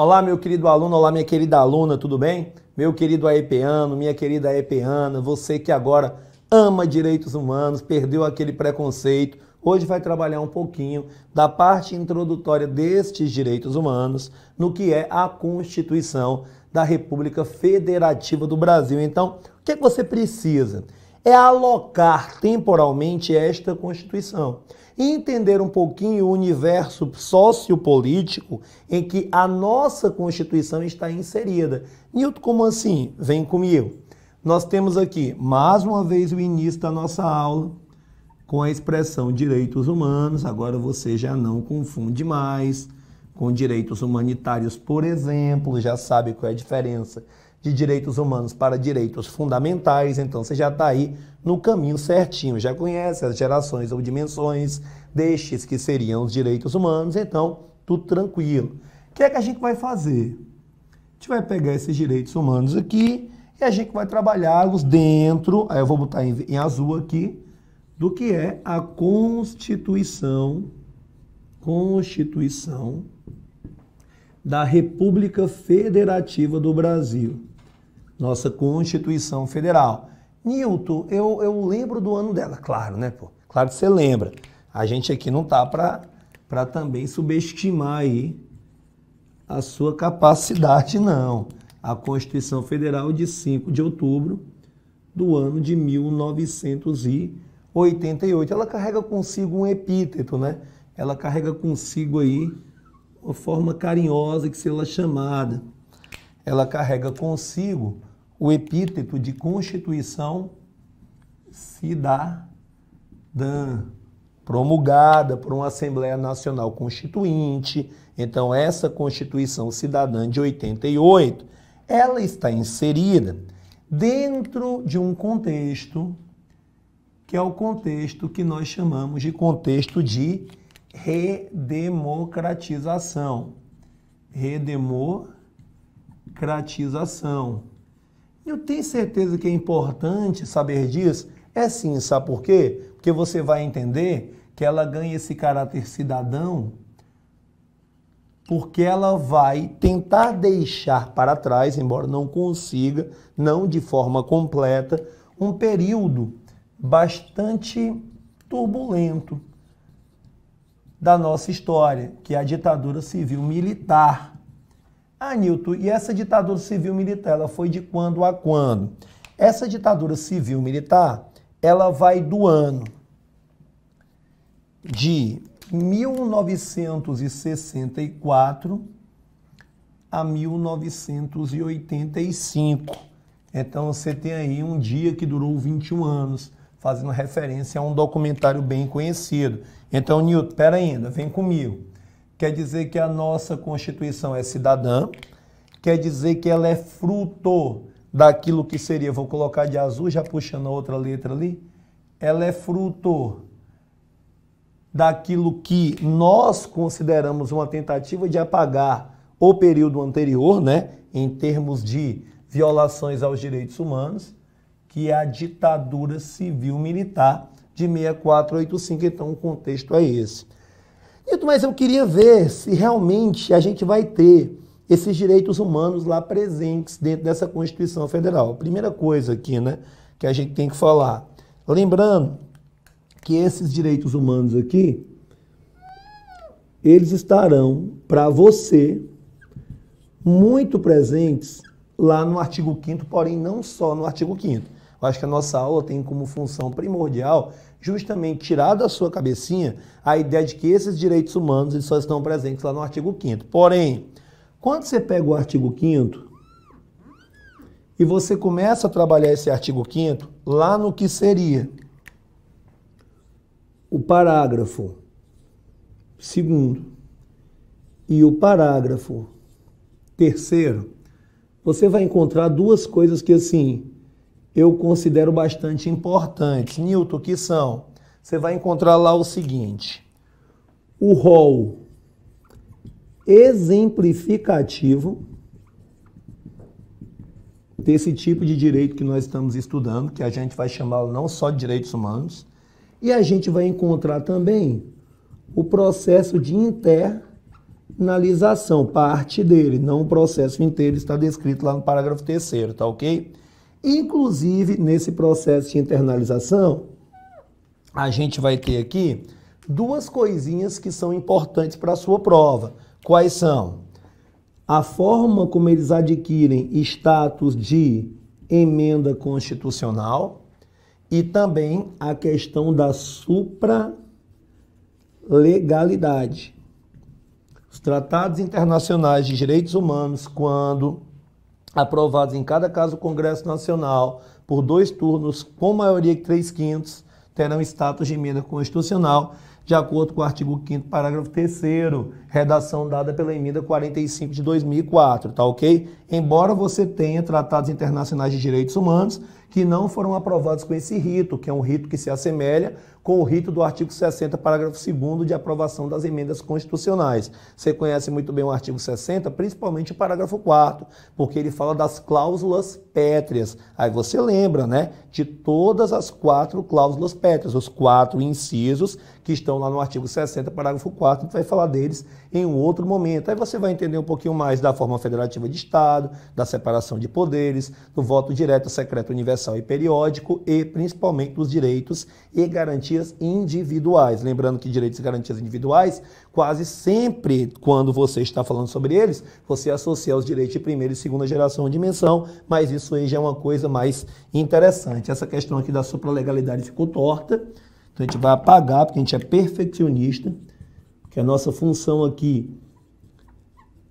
Olá, meu querido aluno, olá, minha querida aluna, tudo bem? Meu querido aepeano, minha querida aepeana, você que agora ama direitos humanos, perdeu aquele preconceito, hoje vai trabalhar um pouquinho da parte introdutória destes direitos humanos no que é a Constituição da República Federativa do Brasil. Então, o que, é que você precisa? É alocar temporalmente esta Constituição entender um pouquinho o universo sociopolítico em que a nossa Constituição está inserida. Nilton, como assim? Vem comigo. Nós temos aqui, mais uma vez, o início da nossa aula com a expressão direitos humanos. Agora você já não confunde mais com direitos humanitários, por exemplo, já sabe qual é a diferença de direitos humanos para direitos fundamentais, então você já está aí no caminho certinho, já conhece as gerações ou dimensões destes que seriam os direitos humanos, então tudo tranquilo. O que é que a gente vai fazer? A gente vai pegar esses direitos humanos aqui e a gente vai trabalhá-los dentro, aí eu vou botar em, em azul aqui, do que é a Constituição. Constituição da República Federativa do Brasil, nossa Constituição Federal. Newton, eu, eu lembro do ano dela, claro, né, pô? Claro que você lembra. A gente aqui não tá para também subestimar aí a sua capacidade, não. A Constituição Federal de 5 de outubro do ano de 1988, ela carrega consigo um epíteto, né? Ela carrega consigo aí ou forma carinhosa que se ela chamada. Ela carrega consigo o epíteto de constituição cidadã, promulgada por uma Assembleia Nacional Constituinte. Então, essa Constituição Cidadã de 88, ela está inserida dentro de um contexto que é o contexto que nós chamamos de contexto de redemocratização. Redemocratização. Eu tenho certeza que é importante saber disso. É sim, sabe por quê? Porque você vai entender que ela ganha esse caráter cidadão porque ela vai tentar deixar para trás, embora não consiga, não de forma completa, um período bastante turbulento da nossa história, que é a ditadura civil militar. Ah, Nilton, e essa ditadura civil militar, ela foi de quando a quando? Essa ditadura civil militar, ela vai do ano de 1964 a 1985. Então você tem aí um dia que durou 21 anos, fazendo referência a um documentário bem conhecido. Então, Newton, pera ainda, vem comigo. Quer dizer que a nossa Constituição é cidadã, quer dizer que ela é fruto daquilo que seria, vou colocar de azul, já puxando a outra letra ali, ela é fruto daquilo que nós consideramos uma tentativa de apagar o período anterior, né, em termos de violações aos direitos humanos, que é a ditadura civil-militar de 6485. Então, o contexto é esse. Dito, mas eu queria ver se realmente a gente vai ter esses direitos humanos lá presentes dentro dessa Constituição Federal. Primeira coisa aqui, né, que a gente tem que falar. Lembrando que esses direitos humanos aqui, eles estarão para você muito presentes lá no artigo 5 porém não só no artigo 5 Eu acho que a nossa aula tem como função primordial justamente tirar da sua cabecinha a ideia de que esses direitos humanos eles só estão presentes lá no artigo 5 Porém, quando você pega o artigo 5 e você começa a trabalhar esse artigo 5 lá no que seria o parágrafo segundo e o parágrafo terceiro, você vai encontrar duas coisas que assim eu considero bastante importantes. Newton, que são? Você vai encontrar lá o seguinte: o rol exemplificativo desse tipo de direito que nós estamos estudando, que a gente vai chamá-lo não só de direitos humanos, e a gente vai encontrar também o processo de internalização, parte dele, não o processo inteiro, está descrito lá no parágrafo terceiro, tá ok? Inclusive, nesse processo de internalização, a gente vai ter aqui duas coisinhas que são importantes para a sua prova. Quais são? A forma como eles adquirem status de emenda constitucional e também a questão da supralegalidade. Os tratados internacionais de direitos humanos, quando aprovados em cada caso do Congresso Nacional por dois turnos, com maioria de três quintos, terão status de emenda constitucional, de acordo com o artigo 5 parágrafo 3 redação dada pela emenda 45 de 2004, tá ok? Embora você tenha tratados internacionais de direitos humanos que não foram aprovados com esse rito, que é um rito que se assemelha com o rito do artigo 60, parágrafo 2 de aprovação das emendas constitucionais. Você conhece muito bem o artigo 60, principalmente o parágrafo 4, porque ele fala das cláusulas pétreas. Aí você lembra, né, de todas as quatro cláusulas pétreas, os quatro incisos que estão lá no artigo 60, parágrafo 4, a gente vai falar deles em um outro momento. Aí você vai entender um pouquinho mais da forma federativa de Estado, da separação de poderes, do voto direto, secreto, universal e periódico e, principalmente, dos direitos e garantias individuais. Lembrando que direitos e garantias individuais, quase sempre, quando você está falando sobre eles, você associa os direitos de primeira e segunda geração ou dimensão mas isso aí já é uma coisa mais interessante. Essa questão aqui da supralegalidade ficou torta, então a gente vai apagar, porque a gente é perfeccionista que a nossa função aqui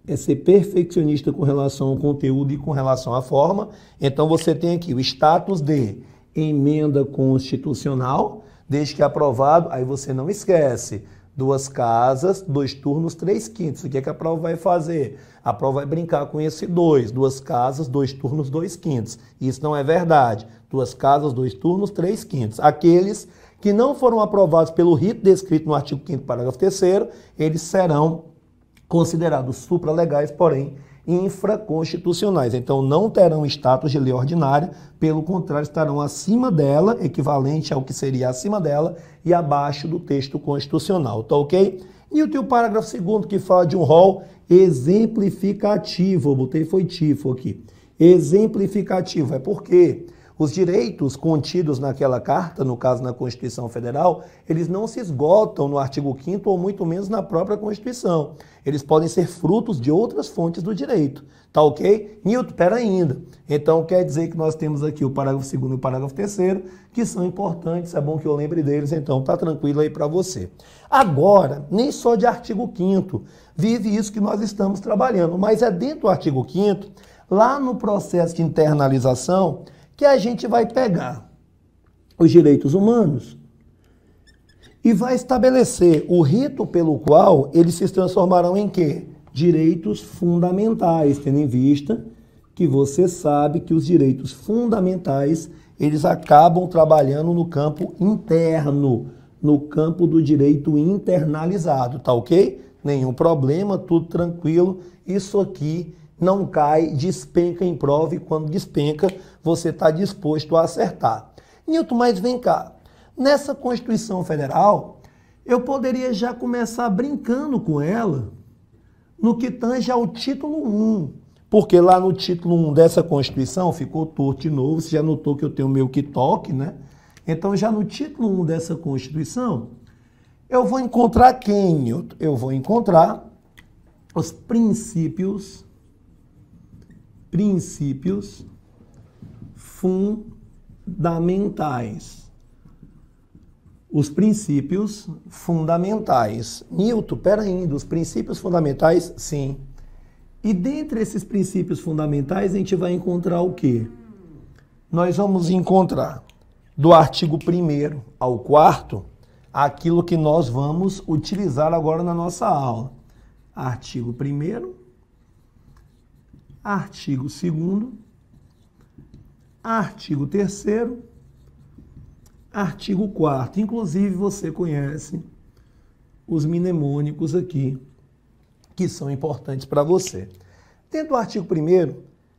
é ser perfeccionista com relação ao conteúdo e com relação à forma. Então você tem aqui o status de emenda constitucional, desde que aprovado, aí você não esquece. Duas casas, dois turnos, três quintos. O que, é que a prova vai fazer? A prova vai brincar com esse dois. Duas casas, dois turnos, dois quintos. Isso não é verdade. Duas casas, dois turnos, três quintos. Aqueles que não foram aprovados pelo rito descrito no artigo 5 parágrafo 3 eles serão considerados supralegais, porém infraconstitucionais. Então não terão status de lei ordinária, pelo contrário, estarão acima dela, equivalente ao que seria acima dela e abaixo do texto constitucional, tá OK? E o teu parágrafo segundo que fala de um rol exemplificativo, eu botei foi tifo aqui. Exemplificativo é porque os direitos contidos naquela carta, no caso na Constituição Federal, eles não se esgotam no artigo 5 ou muito menos na própria Constituição. Eles podem ser frutos de outras fontes do direito. Tá ok? Newton, pera ainda. Então quer dizer que nós temos aqui o parágrafo 2 e o parágrafo 3 que são importantes, é bom que eu lembre deles, então tá tranquilo aí para você. Agora, nem só de artigo 5 vive isso que nós estamos trabalhando, mas é dentro do artigo 5 lá no processo de internalização, que a gente vai pegar os direitos humanos e vai estabelecer o rito pelo qual eles se transformarão em quê? Direitos fundamentais, tendo em vista que você sabe que os direitos fundamentais eles acabam trabalhando no campo interno, no campo do direito internalizado, tá ok? Nenhum problema, tudo tranquilo. Isso aqui não cai, despenca em prova e quando despenca, você está disposto a acertar. Nilton, mas vem cá. Nessa Constituição Federal, eu poderia já começar brincando com ela no que tange ao título 1. Porque lá no título 1 dessa Constituição ficou torto de novo, você já notou que eu tenho meu que toque, né? Então, já no título 1 dessa Constituição, eu vou encontrar quem? Eu vou encontrar os princípios princípios fundamentais. Os princípios fundamentais. Newton, peraí, dos princípios fundamentais, sim. E dentre esses princípios fundamentais, a gente vai encontrar o quê? Nós vamos encontrar do artigo 1 ao 4 aquilo que nós vamos utilizar agora na nossa aula. Artigo 1 artigo 2, artigo 3, artigo 4. Inclusive, você conhece os mnemônicos aqui, que são importantes para você. Dentro do artigo 1,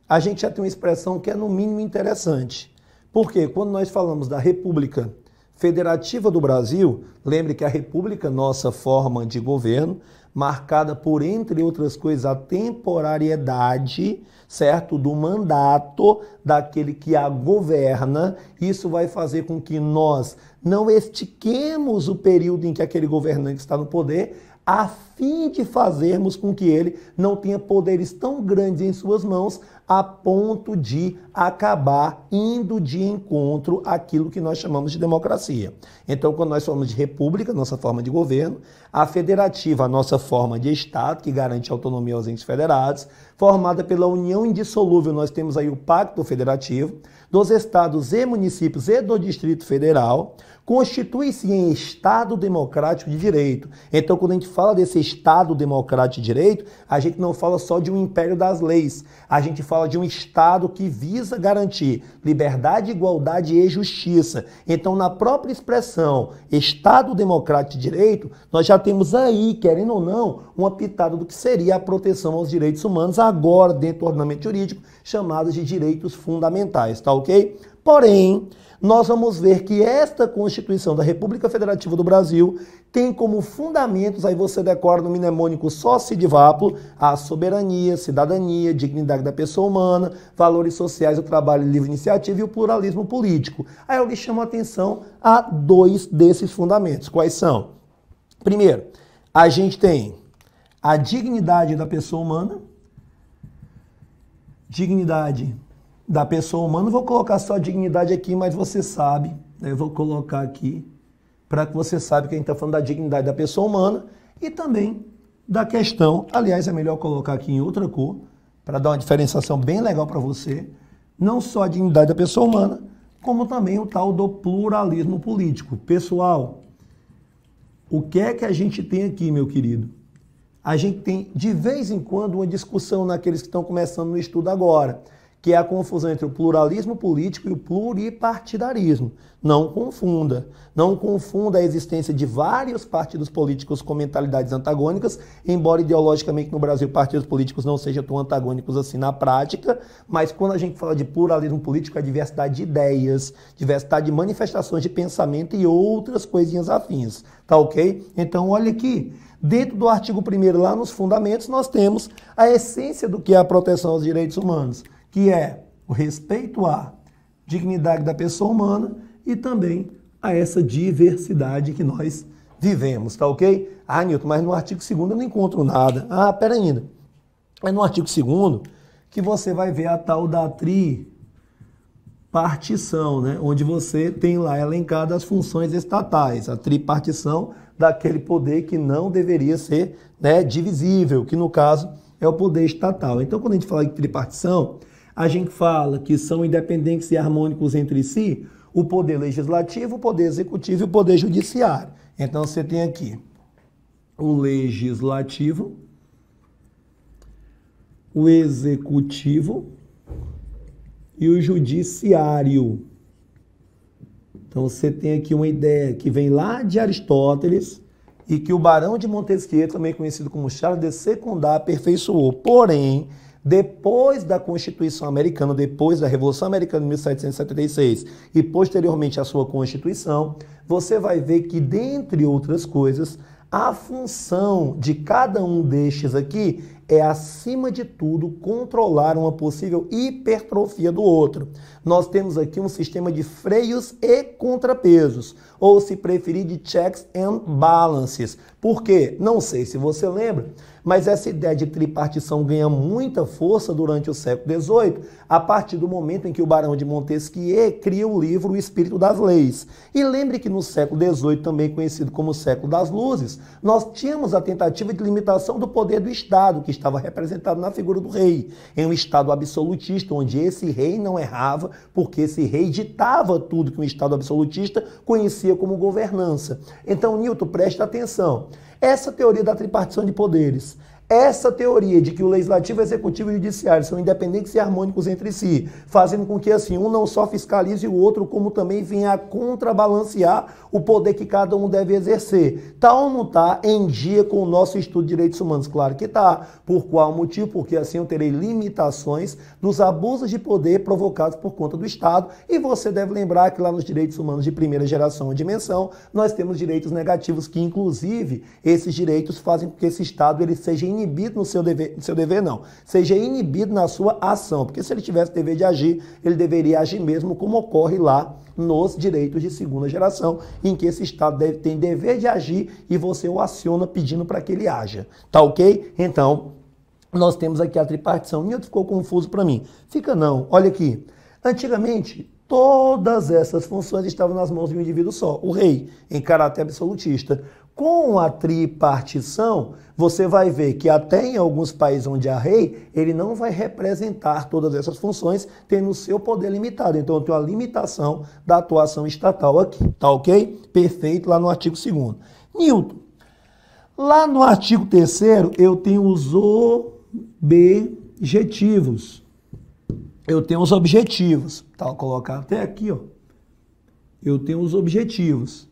a gente já tem uma expressão que é no mínimo interessante. Porque quando nós falamos da República Federativa do Brasil, lembre que a República, nossa forma de governo, marcada por, entre outras coisas, a temporariedade, certo? Do mandato daquele que a governa. Isso vai fazer com que nós não estiquemos o período em que aquele governante está no poder, a fim de fazermos com que ele não tenha poderes tão grandes em suas mãos a ponto de acabar indo de encontro aquilo que nós chamamos de democracia. Então, quando nós falamos de república, nossa forma de governo, a federativa, a nossa forma de Estado, que garante autonomia aos entes federados, formada pela união indissolúvel, nós temos aí o Pacto Federativo, dos estados e municípios e do Distrito Federal, constitui-se em Estado democrático de direito. Então, quando a gente fala desse Estado democrático de direito, a gente não fala só de um império das leis. A gente fala de um Estado que visa garantir liberdade, igualdade e justiça. Então, na própria expressão Estado democrático de direito, nós já temos aí, querendo ou não, uma pitada do que seria a proteção aos direitos humanos, agora dentro do ordenamento jurídico, chamados de direitos fundamentais, tá ok? Porém, nós vamos ver que esta Constituição da República Federativa do Brasil tem como fundamentos, aí você decora no mnemônico sócio de vapo, a soberania, cidadania, dignidade da pessoa humana, valores sociais, o trabalho livre iniciativa e o pluralismo político. Aí eu lhe chamo a atenção a dois desses fundamentos. Quais são? Primeiro, a gente tem a dignidade da pessoa humana, dignidade da pessoa humana, vou colocar só a dignidade aqui, mas você sabe, né? eu vou colocar aqui para que você saiba que a gente está falando da dignidade da pessoa humana e também da questão, aliás, é melhor colocar aqui em outra cor, para dar uma diferenciação bem legal para você, não só a dignidade da pessoa humana, como também o tal do pluralismo político. Pessoal, o que é que a gente tem aqui, meu querido? A gente tem, de vez em quando, uma discussão naqueles que estão começando no estudo agora que é a confusão entre o pluralismo político e o pluripartidarismo. Não confunda. Não confunda a existência de vários partidos políticos com mentalidades antagônicas, embora ideologicamente no Brasil partidos políticos não sejam tão antagônicos assim na prática, mas quando a gente fala de pluralismo político é diversidade de ideias, diversidade de manifestações de pensamento e outras coisinhas afins. Tá ok? Então, olha aqui. Dentro do artigo 1 lá nos fundamentos, nós temos a essência do que é a proteção aos direitos humanos que é o respeito à dignidade da pessoa humana e também a essa diversidade que nós vivemos, tá ok? Ah, Nilton, mas no artigo 2 eu não encontro nada. Ah, pera ainda. É no artigo 2 que você vai ver a tal da tripartição, né? onde você tem lá elencadas as funções estatais, a tripartição daquele poder que não deveria ser né, divisível, que no caso é o poder estatal. Então, quando a gente fala de tripartição, a gente fala que são independentes e harmônicos entre si, o poder legislativo, o poder executivo e o poder judiciário. Então você tem aqui o legislativo, o executivo e o judiciário. Então você tem aqui uma ideia que vem lá de Aristóteles e que o Barão de Montesquieu, também conhecido como Charles de Secundar, aperfeiçoou. Porém, depois da Constituição Americana, depois da Revolução Americana de 1776 e posteriormente a sua Constituição, você vai ver que, dentre outras coisas, a função de cada um destes aqui é, acima de tudo, controlar uma possível hipertrofia do outro. Nós temos aqui um sistema de freios e contrapesos, ou se preferir, de checks and balances. Por quê? Não sei se você lembra, mas essa ideia de tripartição ganha muita força durante o século XVIII, a partir do momento em que o Barão de Montesquieu cria o livro O Espírito das Leis. E lembre que no século XVIII, também conhecido como século das luzes, nós tínhamos a tentativa de limitação do poder do Estado, que estava representado na figura do rei, em é um Estado absolutista, onde esse rei não errava, porque esse rei ditava tudo que um Estado absolutista conhecia como governança. Então, Newton, presta atenção. Essa teoria da tripartição de poderes essa teoria de que o legislativo, executivo e judiciário são independentes e harmônicos entre si, fazendo com que assim um não só fiscalize o outro, como também venha a contrabalancear o poder que cada um deve exercer. Tal tá ou não está em dia com o nosso estudo de direitos humanos? Claro que está. Por qual motivo? Porque assim eu terei limitações dos abusos de poder provocados por conta do Estado. E você deve lembrar que lá nos direitos humanos de primeira geração ou dimensão, nós temos direitos negativos que, inclusive, esses direitos fazem com que esse Estado ele seja inibido no seu dever, no seu dever não, seja inibido na sua ação, porque se ele tivesse dever de agir, ele deveria agir mesmo como ocorre lá nos direitos de segunda geração, em que esse Estado deve, tem dever de agir e você o aciona pedindo para que ele haja. Tá ok? Então, nós temos aqui a tripartição. Nilton ficou confuso para mim. Fica não. Olha aqui. Antigamente, todas essas funções estavam nas mãos de um indivíduo só, o rei, em caráter absolutista. Com a tripartição, você vai ver que até em alguns países onde há rei, ele não vai representar todas essas funções, tendo o seu poder limitado. Então, eu tenho a limitação da atuação estatal aqui, tá ok? Perfeito, lá no artigo 2 Newton, lá no artigo 3 eu tenho os objetivos. Eu tenho os objetivos, tá? Vou colocar até aqui, ó. Eu tenho os objetivos.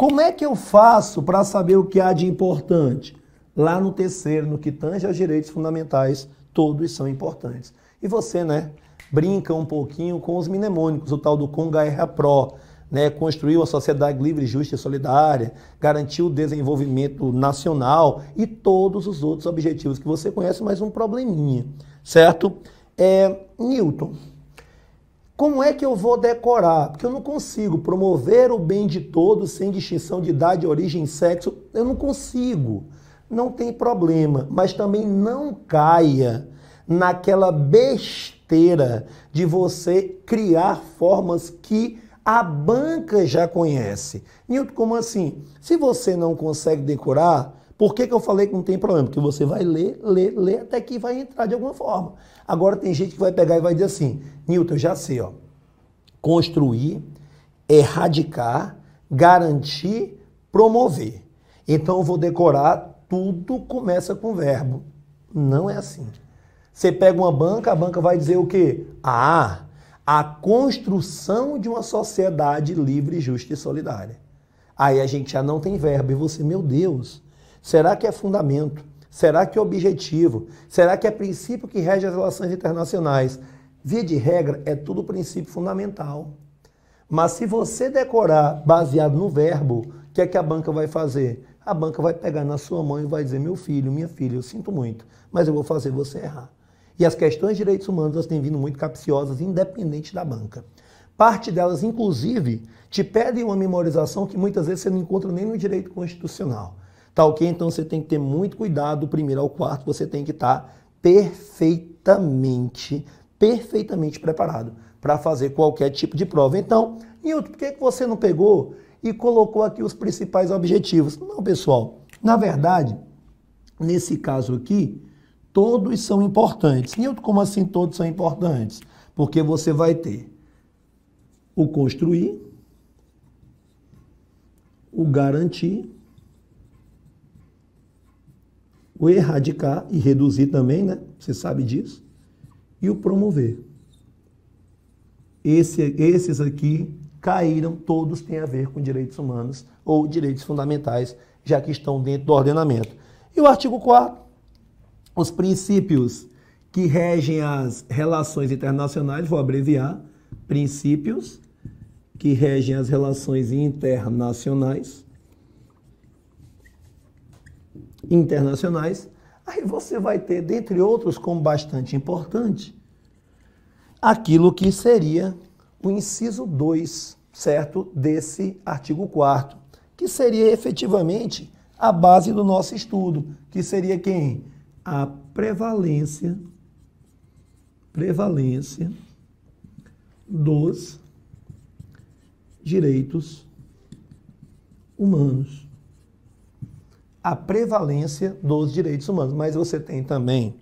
Como é que eu faço para saber o que há de importante? Lá no terceiro, no que tange aos direitos fundamentais, todos são importantes. E você, né, brinca um pouquinho com os mnemônicos, o tal do Conga Pro, né, construiu a sociedade livre, justa e solidária, garantiu o desenvolvimento nacional e todos os outros objetivos que você conhece, mas um probleminha, certo? É, Newton, como é que eu vou decorar? Porque eu não consigo promover o bem de todos sem distinção de idade, origem, sexo. Eu não consigo. Não tem problema, mas também não caia naquela besteira de você criar formas que a banca já conhece. Nilton, como assim? Se você não consegue decorar, por que, que eu falei que não tem problema? Porque você vai ler, ler, ler até que vai entrar de alguma forma. Agora tem gente que vai pegar e vai dizer assim: Nilton, eu já sei, ó. Construir, erradicar, garantir, promover. Então eu vou decorar, tudo começa com verbo. Não é assim. Você pega uma banca, a banca vai dizer o quê? Ah, a construção de uma sociedade livre, justa e solidária. Aí a gente já não tem verbo. E você, meu Deus, Será que é fundamento? Será que é objetivo? Será que é princípio que rege as relações internacionais? Via de regra, é tudo princípio fundamental. Mas se você decorar baseado no verbo, o que é que a banca vai fazer? A banca vai pegar na sua mão e vai dizer: meu filho, minha filha, eu sinto muito, mas eu vou fazer você errar. E as questões de direitos humanos têm vindo muito capciosas, independente da banca. Parte delas, inclusive, te pedem uma memorização que muitas vezes você não encontra nem no direito constitucional. Tá ok? Então você tem que ter muito cuidado. Do primeiro ao quarto, você tem que estar tá perfeitamente, perfeitamente preparado para fazer qualquer tipo de prova. Então, Nilton, por que, que você não pegou e colocou aqui os principais objetivos? Não, pessoal. Na verdade, nesse caso aqui, todos são importantes. Nilton, como assim todos são importantes? Porque você vai ter o construir, o garantir o erradicar e reduzir também, né? Você sabe disso. E o promover. Esse, esses aqui caíram, todos têm a ver com direitos humanos ou direitos fundamentais, já que estão dentro do ordenamento. E o artigo 4, os princípios que regem as relações internacionais, vou abreviar, princípios que regem as relações internacionais internacionais, aí você vai ter, dentre outros, como bastante importante, aquilo que seria o inciso 2, certo? Desse artigo 4, que seria efetivamente a base do nosso estudo, que seria quem? A prevalência prevalência dos direitos humanos a prevalência dos direitos humanos. Mas você tem também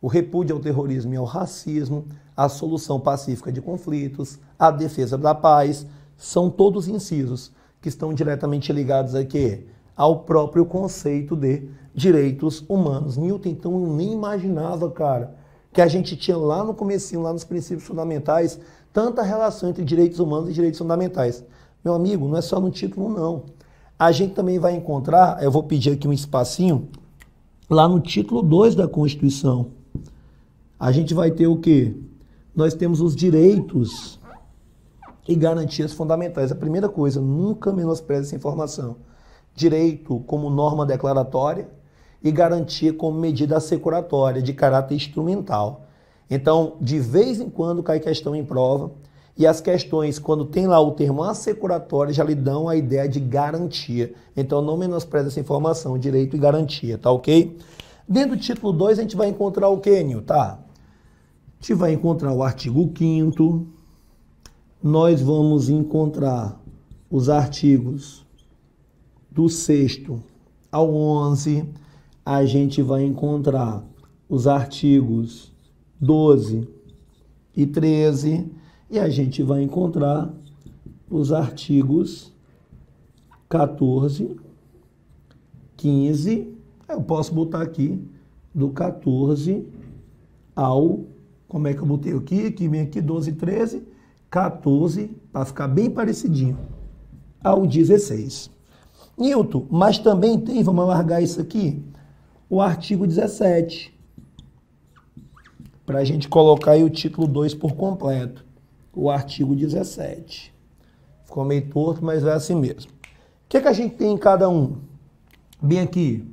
o repúdio ao terrorismo e ao racismo, a solução pacífica de conflitos, a defesa da paz, são todos incisos que estão diretamente ligados a quê? Ao próprio conceito de direitos humanos. Newton, então, eu nem imaginava, cara, que a gente tinha lá no começo, lá nos princípios fundamentais, tanta relação entre direitos humanos e direitos fundamentais. Meu amigo, não é só no título, não a gente também vai encontrar, eu vou pedir aqui um espacinho, lá no título 2 da Constituição. A gente vai ter o quê? Nós temos os direitos e garantias fundamentais. A primeira coisa, nunca menospreze essa informação. Direito como norma declaratória e garantia como medida assecuratória de caráter instrumental. Então, de vez em quando cai questão em prova e as questões, quando tem lá o termo assecuratório, já lhe dão a ideia de garantia. Então não menospreze essa informação, direito e garantia, tá ok? Dentro do título 2 a gente vai encontrar o que, Nil? Tá? A gente vai encontrar o artigo 5 nós vamos encontrar os artigos do 6 ao 11, a gente vai encontrar os artigos 12 e 13, e a gente vai encontrar os artigos 14, 15, eu posso botar aqui do 14 ao, como é que eu botei aqui, que vem aqui 12, 13, 14, para ficar bem parecidinho, ao 16. Newton, mas também tem, vamos alargar isso aqui, o artigo 17, para a gente colocar aí o título 2 por completo o artigo 17. Ficou meio torto, mas é assim mesmo. O que, é que a gente tem em cada um? Bem aqui.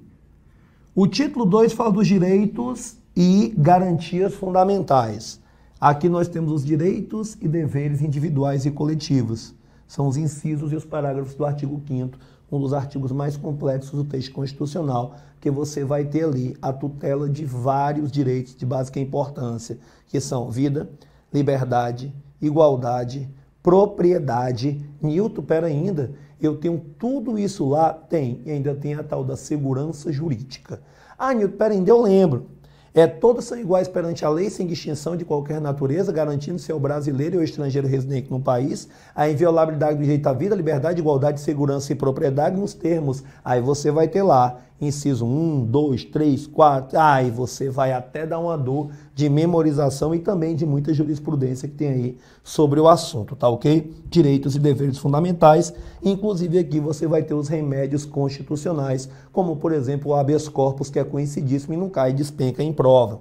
O título 2 fala dos direitos e garantias fundamentais. Aqui nós temos os direitos e deveres individuais e coletivos. São os incisos e os parágrafos do artigo 5 um dos artigos mais complexos do texto constitucional, que você vai ter ali a tutela de vários direitos de básica importância, que são vida, liberdade, igualdade, propriedade. Newton, pera ainda, eu tenho tudo isso lá? Tem. E ainda tem a tal da segurança jurídica. Ah, Newton, pera ainda, eu lembro. É, todas são iguais perante a lei, sem distinção de qualquer natureza, garantindo-se ao brasileiro e ao estrangeiro residente no país a inviolabilidade do direito à vida, liberdade, igualdade, segurança e propriedade nos termos. Aí você vai ter lá inciso 1, 2, 3, 4. Ah, e você vai até dar uma dor de memorização e também de muita jurisprudência que tem aí sobre o assunto, tá ok? Direitos e deveres fundamentais. Inclusive aqui você vai ter os remédios constitucionais, como por exemplo o habeas corpus, que é conhecidíssimo e não cai despenca em prova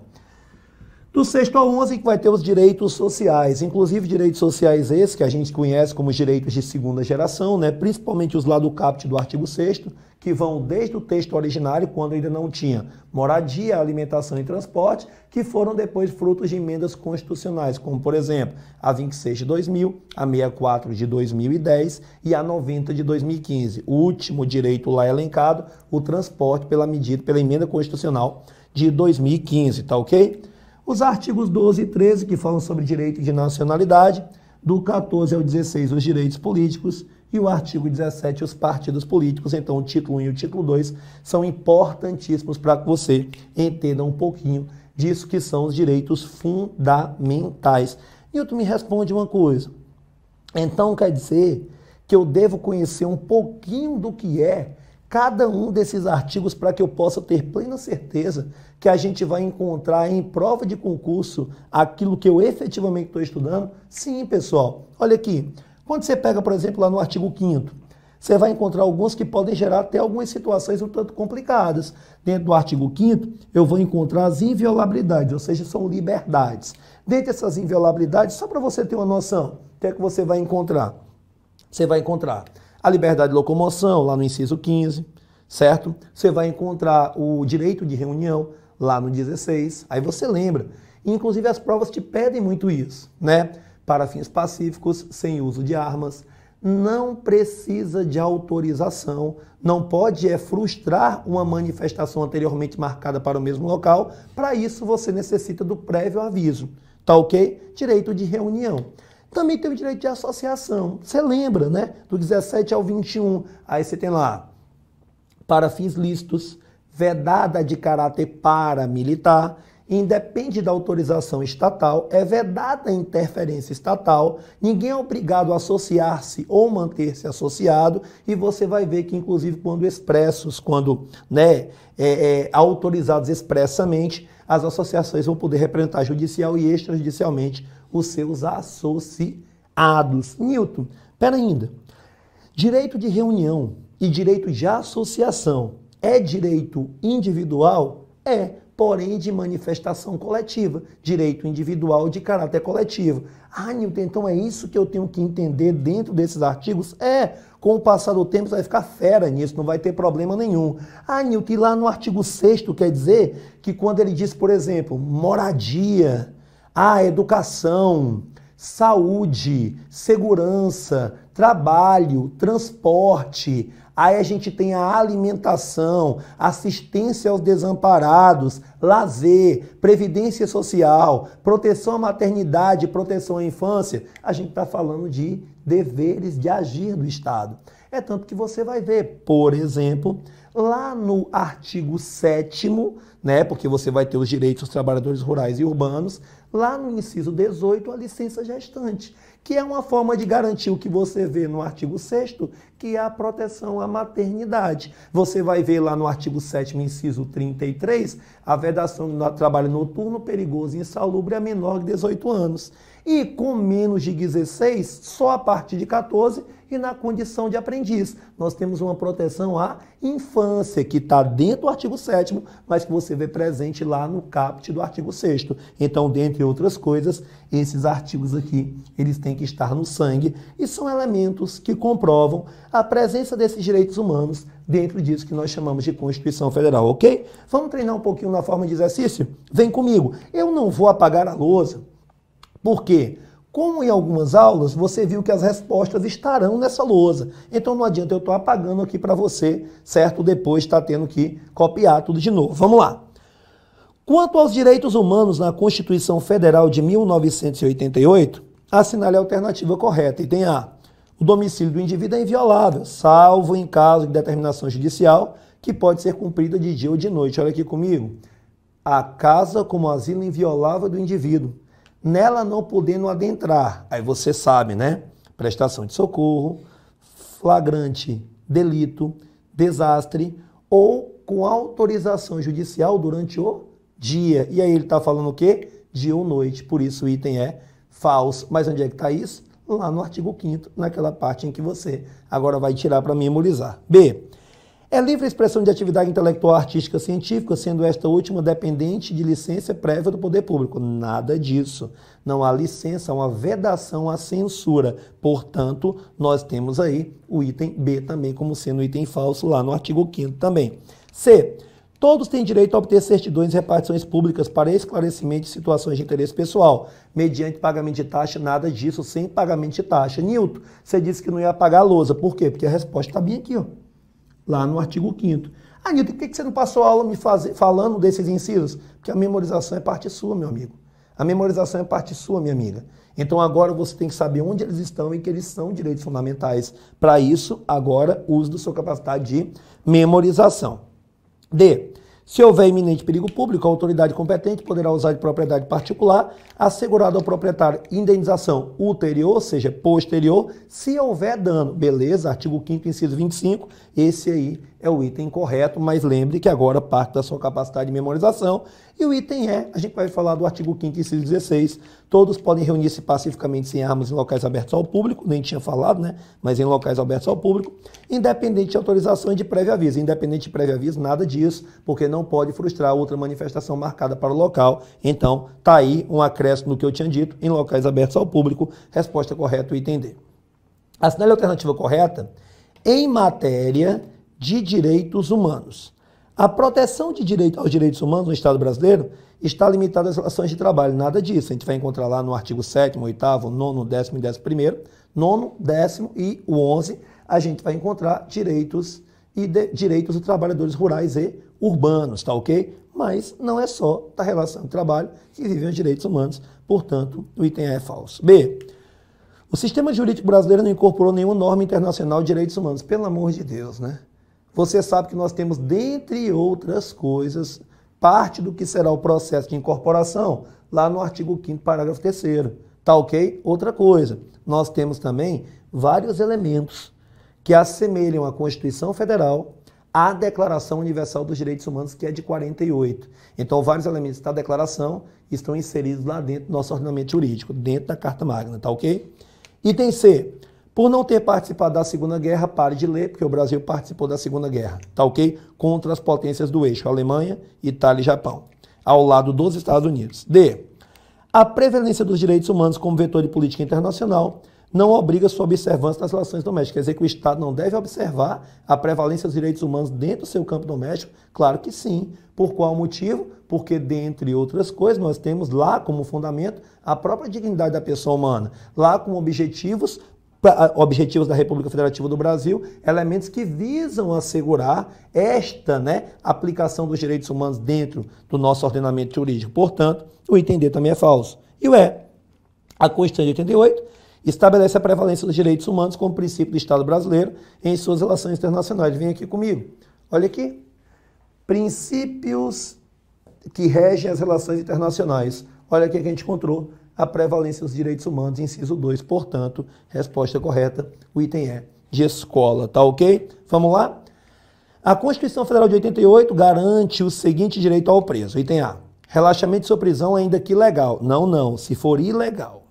do sexto ao 11 que vai ter os direitos sociais, inclusive direitos sociais esses que a gente conhece como direitos de segunda geração, né? principalmente os lá do caput do artigo 6 que vão desde o texto originário, quando ainda não tinha moradia, alimentação e transporte, que foram depois frutos de emendas constitucionais, como por exemplo a 26 de 2000, a 64 de 2010 e a 90 de 2015. O último direito lá elencado, o transporte pela medida, pela emenda constitucional de 2015, tá ok? Os artigos 12 e 13, que falam sobre direito de nacionalidade, do 14 ao 16, os direitos políticos, e o artigo 17, os partidos políticos. Então, o título 1 e o título 2 são importantíssimos para que você entenda um pouquinho disso que são os direitos fundamentais. Newton me responde uma coisa. Então, quer dizer que eu devo conhecer um pouquinho do que é cada um desses artigos para que eu possa ter plena certeza que a gente vai encontrar em prova de concurso aquilo que eu efetivamente estou estudando? Sim, pessoal. Olha aqui, quando você pega, por exemplo, lá no artigo 5 você vai encontrar alguns que podem gerar até algumas situações um tanto complicadas. Dentro do artigo 5 eu vou encontrar as inviolabilidades, ou seja, são liberdades. dentro dessas inviolabilidades, só para você ter uma noção, o que é que você vai encontrar? Você vai encontrar a liberdade de locomoção, lá no inciso 15, certo? Você vai encontrar o direito de reunião, lá no 16. Aí você lembra. Inclusive, as provas te pedem muito isso, né? Para fins pacíficos, sem uso de armas, não precisa de autorização, não pode é frustrar uma manifestação anteriormente marcada para o mesmo local. Para isso, você necessita do prévio aviso, tá ok? Direito de reunião. Também tem o direito de associação. Você lembra, né? Do 17 ao 21. Aí você tem lá, para fins lícitos, vedada de caráter paramilitar, independe da autorização estatal, é vedada a interferência estatal, ninguém é obrigado a associar-se ou manter-se associado, e você vai ver que, inclusive, quando expressos, quando né, é, é, autorizados expressamente, as associações vão poder representar judicial e extrajudicialmente os seus associados. Newton, pera ainda. Direito de reunião e direito de associação é direito individual? É, porém de manifestação coletiva, direito individual de caráter coletivo. Ah, Newton, então é isso que eu tenho que entender dentro desses artigos? É, com o passar do tempo, você vai ficar fera nisso, não vai ter problema nenhum. Ah, Nilton, e lá no artigo 6 quer dizer que quando ele diz, por exemplo, moradia, ah, educação, saúde, segurança, trabalho, transporte, aí a gente tem a alimentação, assistência aos desamparados, lazer, previdência social, proteção à maternidade, proteção à infância, a gente está falando de deveres de agir do Estado. É tanto que você vai ver, por exemplo, lá no artigo 7, né, porque você vai ter os direitos dos trabalhadores rurais e urbanos, lá no inciso 18, a licença gestante, que é uma forma de garantir o que você vê no artigo 6, que é a proteção à maternidade. Você vai ver lá no artigo 7, inciso 33, a vedação do trabalho noturno, perigoso e insalubre a menor de 18 anos e com menos de 16, só a partir de 14 e na condição de aprendiz. Nós temos uma proteção à infância, que está dentro do artigo 7, mas que você vê presente lá no caput do artigo 6. Então, dentre outras coisas, esses artigos aqui, eles têm que estar no sangue e são elementos que comprovam a presença desses direitos humanos dentro disso que nós chamamos de Constituição Federal, ok? Vamos treinar um pouquinho na forma de exercício? Vem comigo. Eu não vou apagar a lousa. Por quê? Como em algumas aulas, você viu que as respostas estarão nessa lousa. Então não adianta eu estou apagando aqui para você, certo? Depois está tendo que copiar tudo de novo. Vamos lá. Quanto aos direitos humanos na Constituição Federal de 1988, assinale a alternativa correta. Item A. O domicílio do indivíduo é inviolável, salvo em caso de determinação judicial que pode ser cumprida de dia ou de noite. Olha aqui comigo. A casa como asilo inviolável do indivíduo nela não podendo adentrar. Aí você sabe, né? Prestação de socorro, flagrante delito, desastre ou com autorização judicial durante o dia. E aí ele está falando o quê? Dia ou noite. Por isso o item é falso. Mas onde é que está isso? Lá no artigo 5 naquela parte em que você agora vai tirar para memorizar. B. É livre a expressão de atividade intelectual, artística, científica, sendo esta última dependente de licença prévia do poder público. Nada disso. Não há licença, há uma vedação à censura. Portanto, nós temos aí o item B também como sendo item falso lá no artigo 5 também. C. Todos têm direito a obter certidões e repartições públicas para esclarecimento de situações de interesse pessoal, mediante pagamento de taxa, nada disso, sem pagamento de taxa. Nilton, você disse que não ia pagar a lousa. Por quê? Porque a resposta está bem aqui, ó lá no artigo 5 Anitta, por que você não passou a aula me falando desses incisos? Porque a memorização é parte sua, meu amigo. A memorização é parte sua, minha amiga. Então agora você tem que saber onde eles estão e que eles são direitos fundamentais. Para isso, agora, uso da sua capacidade de memorização. D. Se houver iminente perigo público, a autoridade competente poderá usar de propriedade particular assegurado ao proprietário indenização ulterior, ou seja, posterior, se houver dano. Beleza? Artigo 5 inciso 25. Esse aí é o item correto, mas lembre que agora parte da sua capacidade de memorização. E o item é, a gente vai falar do artigo 5 inciso 16, todos podem reunir-se pacificamente sem armas em locais abertos ao público, nem tinha falado, né? Mas em locais abertos ao público, independente de autorização e de prévio aviso. Independente de prévio aviso, nada disso, porque não pode frustrar outra manifestação marcada para o local. Então, tá aí um acréscimo no que eu tinha dito, em locais abertos ao público, resposta correta, item D. Assinale a alternativa correta em matéria de Direitos Humanos. A proteção de direito aos direitos humanos no Estado brasileiro está limitada às relações de trabalho, nada disso. A gente vai encontrar lá no artigo 7, 8, 9, 10 e 11, 9, 10 e o 11, a gente vai encontrar direitos e de, direitos dos trabalhadores rurais e urbanos, tá ok? Mas não é só da relação de trabalho que vivem os direitos humanos, portanto, o item A é falso. B. O sistema jurídico brasileiro não incorporou nenhuma norma internacional de direitos humanos. Pelo amor de Deus, né? Você sabe que nós temos, dentre outras coisas, parte do que será o processo de incorporação lá no artigo 5 parágrafo 3 Tá ok? Outra coisa, nós temos também vários elementos que assemelham a Constituição Federal à Declaração Universal dos Direitos Humanos, que é de 48. Então, vários elementos da declaração estão inseridos lá dentro do nosso ordenamento jurídico, dentro da Carta Magna, tá ok? Item C. Por não ter participado da Segunda Guerra, pare de ler, porque o Brasil participou da Segunda Guerra, tá ok? Contra as potências do eixo, Alemanha, Itália e Japão, ao lado dos Estados Unidos. D. A prevalência dos direitos humanos como vetor de política internacional não obriga sua observância nas relações domésticas. Quer dizer que o Estado não deve observar a prevalência dos direitos humanos dentro do seu campo doméstico? Claro que sim. Por qual motivo? Porque, dentre outras coisas, nós temos lá como fundamento a própria dignidade da pessoa humana, lá como objetivos objetivos da República Federativa do Brasil, elementos que visam assegurar esta né, aplicação dos direitos humanos dentro do nosso ordenamento jurídico. Portanto, o entender também é falso. E o é. A Constituição de 88 estabelece a prevalência dos direitos humanos como princípio do Estado brasileiro em suas relações internacionais. Vem aqui comigo. Olha aqui. Princípios que regem as relações internacionais. Olha o que é a gente encontrou a prevalência dos direitos humanos, inciso 2. Portanto, resposta correta, o item é de escola, tá ok? Vamos lá? A Constituição Federal de 88 garante o seguinte direito ao preso, item A. Relaxamento de sua prisão, ainda que legal. Não, não, se for ilegal.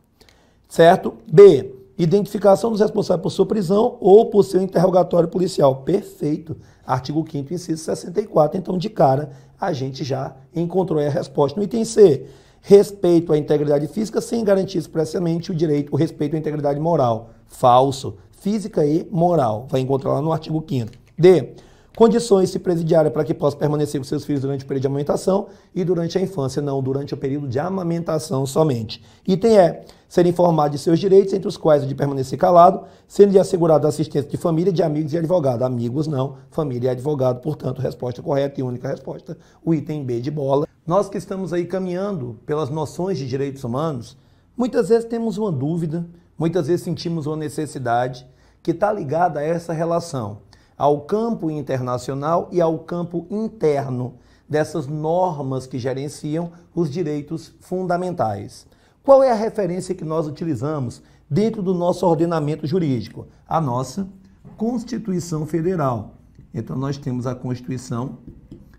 Certo? B. Identificação dos responsáveis por sua prisão ou por seu interrogatório policial. Perfeito. Artigo 5 inciso 64. Então, de cara, a gente já encontrou a resposta. No item C, respeito à integridade física sem garantir expressamente o direito, o respeito à integridade moral. Falso. Física e moral. Vai encontrar lá no artigo 5 D condições se presidiária para que possa permanecer com seus filhos durante o período de amamentação e durante a infância, não, durante o período de amamentação somente. Item E. Ser informado de seus direitos, entre os quais o de permanecer calado, sendo-lhe assegurada assistência de família, de amigos e advogado. Amigos não, família e advogado, portanto, resposta correta e única resposta, o item B de bola. Nós que estamos aí caminhando pelas noções de direitos humanos, muitas vezes temos uma dúvida, muitas vezes sentimos uma necessidade que está ligada a essa relação ao campo internacional e ao campo interno dessas normas que gerenciam os direitos fundamentais. Qual é a referência que nós utilizamos dentro do nosso ordenamento jurídico? A nossa Constituição Federal. Então, nós temos a Constituição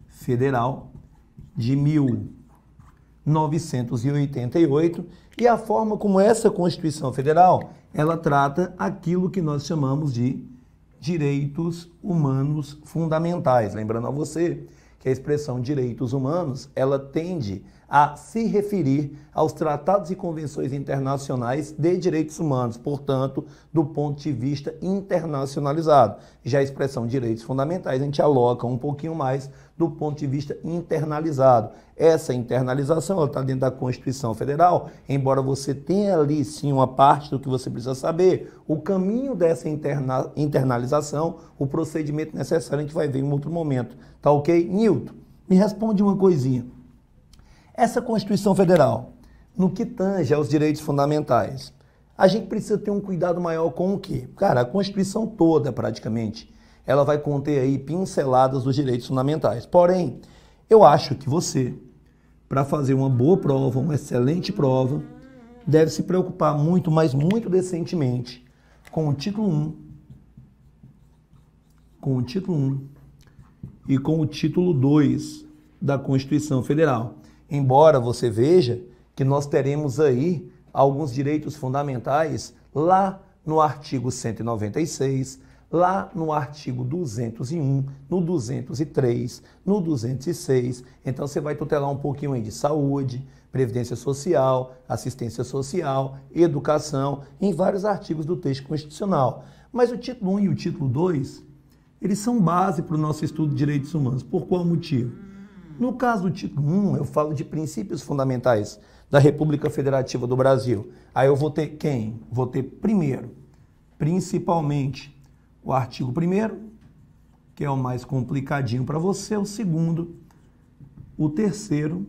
Federal de 1988 e a forma como essa Constituição Federal ela trata aquilo que nós chamamos de direitos humanos fundamentais. Lembrando a você que a expressão direitos humanos, ela tende a se referir aos tratados e convenções internacionais de direitos humanos, portanto, do ponto de vista internacionalizado. Já a expressão direitos fundamentais a gente aloca um pouquinho mais do ponto de vista internalizado. Essa internalização está dentro da Constituição Federal, embora você tenha ali sim uma parte do que você precisa saber, o caminho dessa interna internalização, o procedimento necessário, a gente vai ver em outro momento. Tá ok? Nilton, me responde uma coisinha. Essa Constituição Federal, no que tange aos direitos fundamentais, a gente precisa ter um cuidado maior com o quê? Cara, a Constituição toda, praticamente, ela vai conter aí pinceladas dos direitos fundamentais. Porém, eu acho que você, para fazer uma boa prova, uma excelente prova, deve se preocupar muito, mas muito decentemente, com o título 1, com o título 1 e com o título 2 da Constituição Federal. Embora você veja que nós teremos aí alguns direitos fundamentais lá no artigo 196, lá no artigo 201, no 203, no 206. Então você vai tutelar um pouquinho aí de saúde, previdência social, assistência social, educação, em vários artigos do texto constitucional. Mas o título 1 e o título 2, eles são base para o nosso estudo de direitos humanos. Por qual motivo? No caso do título 1, eu falo de princípios fundamentais da República Federativa do Brasil. Aí eu vou ter quem? Vou ter primeiro, principalmente, o artigo 1 que é o mais complicadinho para você, o segundo, o terceiro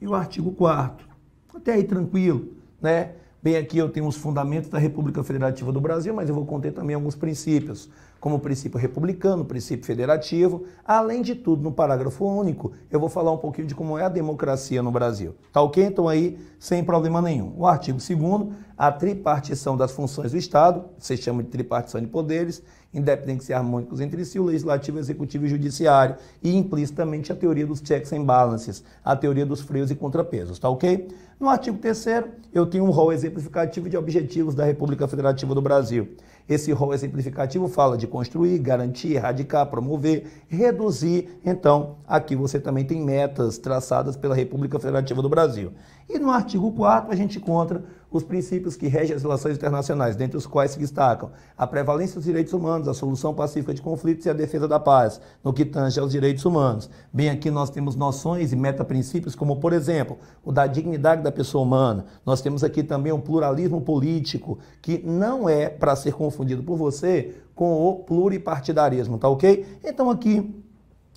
e o artigo 4 Até aí tranquilo, né? Bem, aqui eu tenho os fundamentos da República Federativa do Brasil, mas eu vou conter também alguns princípios como princípio republicano, princípio federativo. Além de tudo, no parágrafo único, eu vou falar um pouquinho de como é a democracia no Brasil. Tá ok? Então aí, sem problema nenhum. O artigo 2 a tripartição das funções do Estado, se chama de tripartição de poderes, independentes e harmônicos entre si, o legislativo, executivo e judiciário, e implicitamente a teoria dos checks and balances, a teoria dos freios e contrapesos, tá ok? No artigo 3 eu tenho um rol exemplificativo de objetivos da República Federativa do Brasil. Esse rol exemplificativo fala de construir, garantir, erradicar, promover, reduzir. Então, aqui você também tem metas traçadas pela República Federativa do Brasil. E no artigo 4 a gente encontra os princípios que regem as relações internacionais, dentre os quais se destacam a prevalência dos direitos humanos, a solução pacífica de conflitos e a defesa da paz, no que tange aos direitos humanos. Bem, aqui nós temos noções e metaprincípios como, por exemplo, o da dignidade da pessoa humana. Nós temos aqui também um pluralismo político, que não é para ser confundido por você com o pluripartidarismo, tá ok? Então aqui,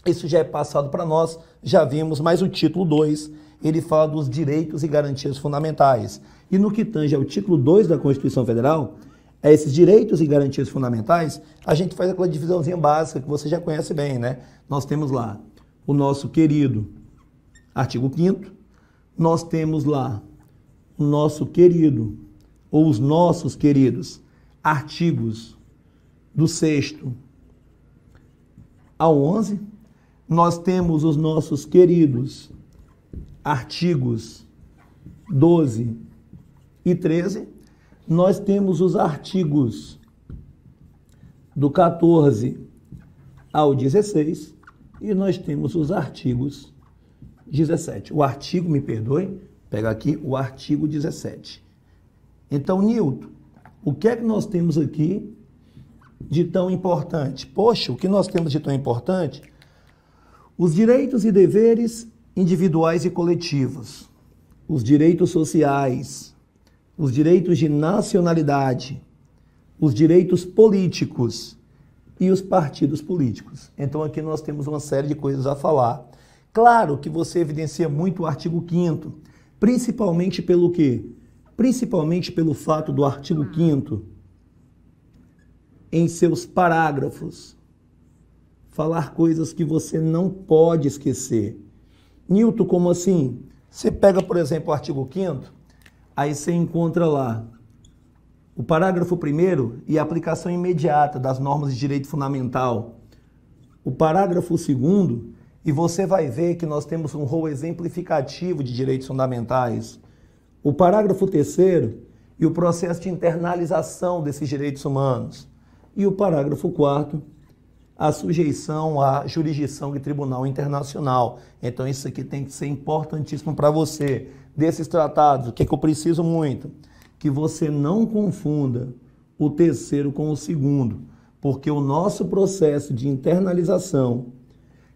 isso já é passado para nós, já vimos mais o título 2 ele fala dos direitos e garantias fundamentais. E no que tange ao título 2 da Constituição Federal, a é esses direitos e garantias fundamentais, a gente faz aquela divisãozinha básica que você já conhece bem, né? Nós temos lá o nosso querido artigo 5 nós temos lá o nosso querido ou os nossos queridos artigos do 6 ao 11, nós temos os nossos queridos artigos 12 e 13, nós temos os artigos do 14 ao 16 e nós temos os artigos 17. O artigo, me perdoe, pega aqui o artigo 17. Então, Newton, o que é que nós temos aqui de tão importante? Poxa, o que nós temos de tão importante? Os direitos e deveres individuais e coletivos, os direitos sociais, os direitos de nacionalidade, os direitos políticos e os partidos políticos. Então aqui nós temos uma série de coisas a falar. Claro que você evidencia muito o artigo 5 principalmente pelo quê? Principalmente pelo fato do artigo 5 em seus parágrafos falar coisas que você não pode esquecer Newton, como assim? Você pega, por exemplo, o artigo 5 aí você encontra lá o parágrafo 1 e a aplicação imediata das normas de direito fundamental. O parágrafo 2 e você vai ver que nós temos um rol exemplificativo de direitos fundamentais. O parágrafo 3 e o processo de internalização desses direitos humanos. E o parágrafo 4 a sujeição à jurisdição de tribunal internacional. Então, isso aqui tem que ser importantíssimo para você. Desses tratados, o que, é que eu preciso muito? Que você não confunda o terceiro com o segundo, porque o nosso processo de internalização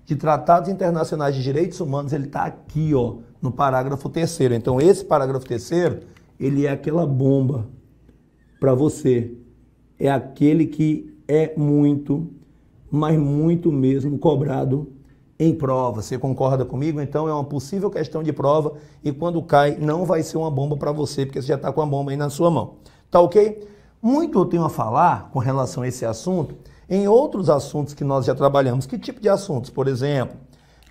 de tratados internacionais de direitos humanos, ele está aqui, ó, no parágrafo terceiro. Então, esse parágrafo terceiro, ele é aquela bomba para você. É aquele que é muito mas muito mesmo cobrado em prova. Você concorda comigo? Então é uma possível questão de prova e quando cai não vai ser uma bomba para você, porque você já está com a bomba aí na sua mão. Tá ok? Muito eu tenho a falar com relação a esse assunto em outros assuntos que nós já trabalhamos. Que tipo de assuntos? Por exemplo,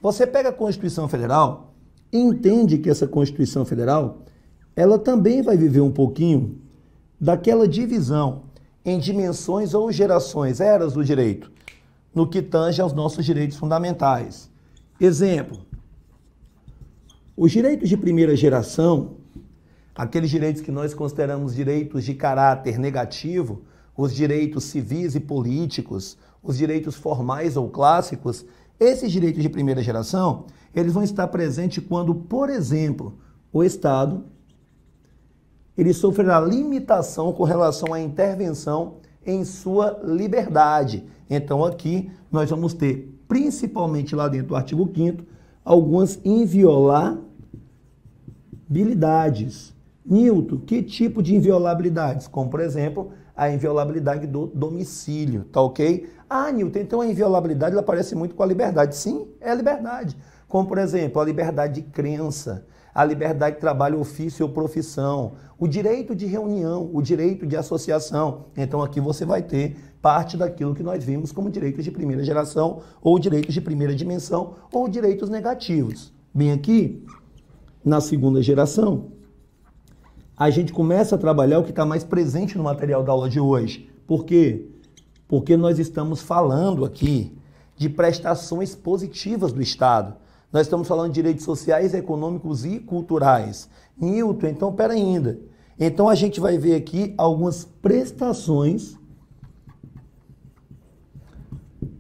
você pega a Constituição Federal entende que essa Constituição Federal ela também vai viver um pouquinho daquela divisão em dimensões ou gerações, eras do direito no que tange aos nossos direitos fundamentais. Exemplo: os direitos de primeira geração, aqueles direitos que nós consideramos direitos de caráter negativo, os direitos civis e políticos, os direitos formais ou clássicos, esses direitos de primeira geração, eles vão estar presentes quando, por exemplo, o Estado ele sofrerá limitação com relação à intervenção em sua liberdade. Então aqui nós vamos ter, principalmente lá dentro do artigo 5 algumas inviolabilidades. Newton, que tipo de inviolabilidades? Como, por exemplo, a inviolabilidade do domicílio, tá ok? Ah, Newton, então a inviolabilidade ela parece muito com a liberdade. Sim, é a liberdade. Como, por exemplo, a liberdade de crença, a liberdade de trabalho, ofício ou profissão, o direito de reunião, o direito de associação. Então aqui você vai ter parte daquilo que nós vimos como direitos de primeira geração ou direitos de primeira dimensão ou direitos negativos. Bem aqui, na segunda geração, a gente começa a trabalhar o que está mais presente no material da aula de hoje. Por quê? Porque nós estamos falando aqui de prestações positivas do Estado. Nós estamos falando de direitos sociais, econômicos e culturais. Nilton, então pera ainda. Então a gente vai ver aqui algumas prestações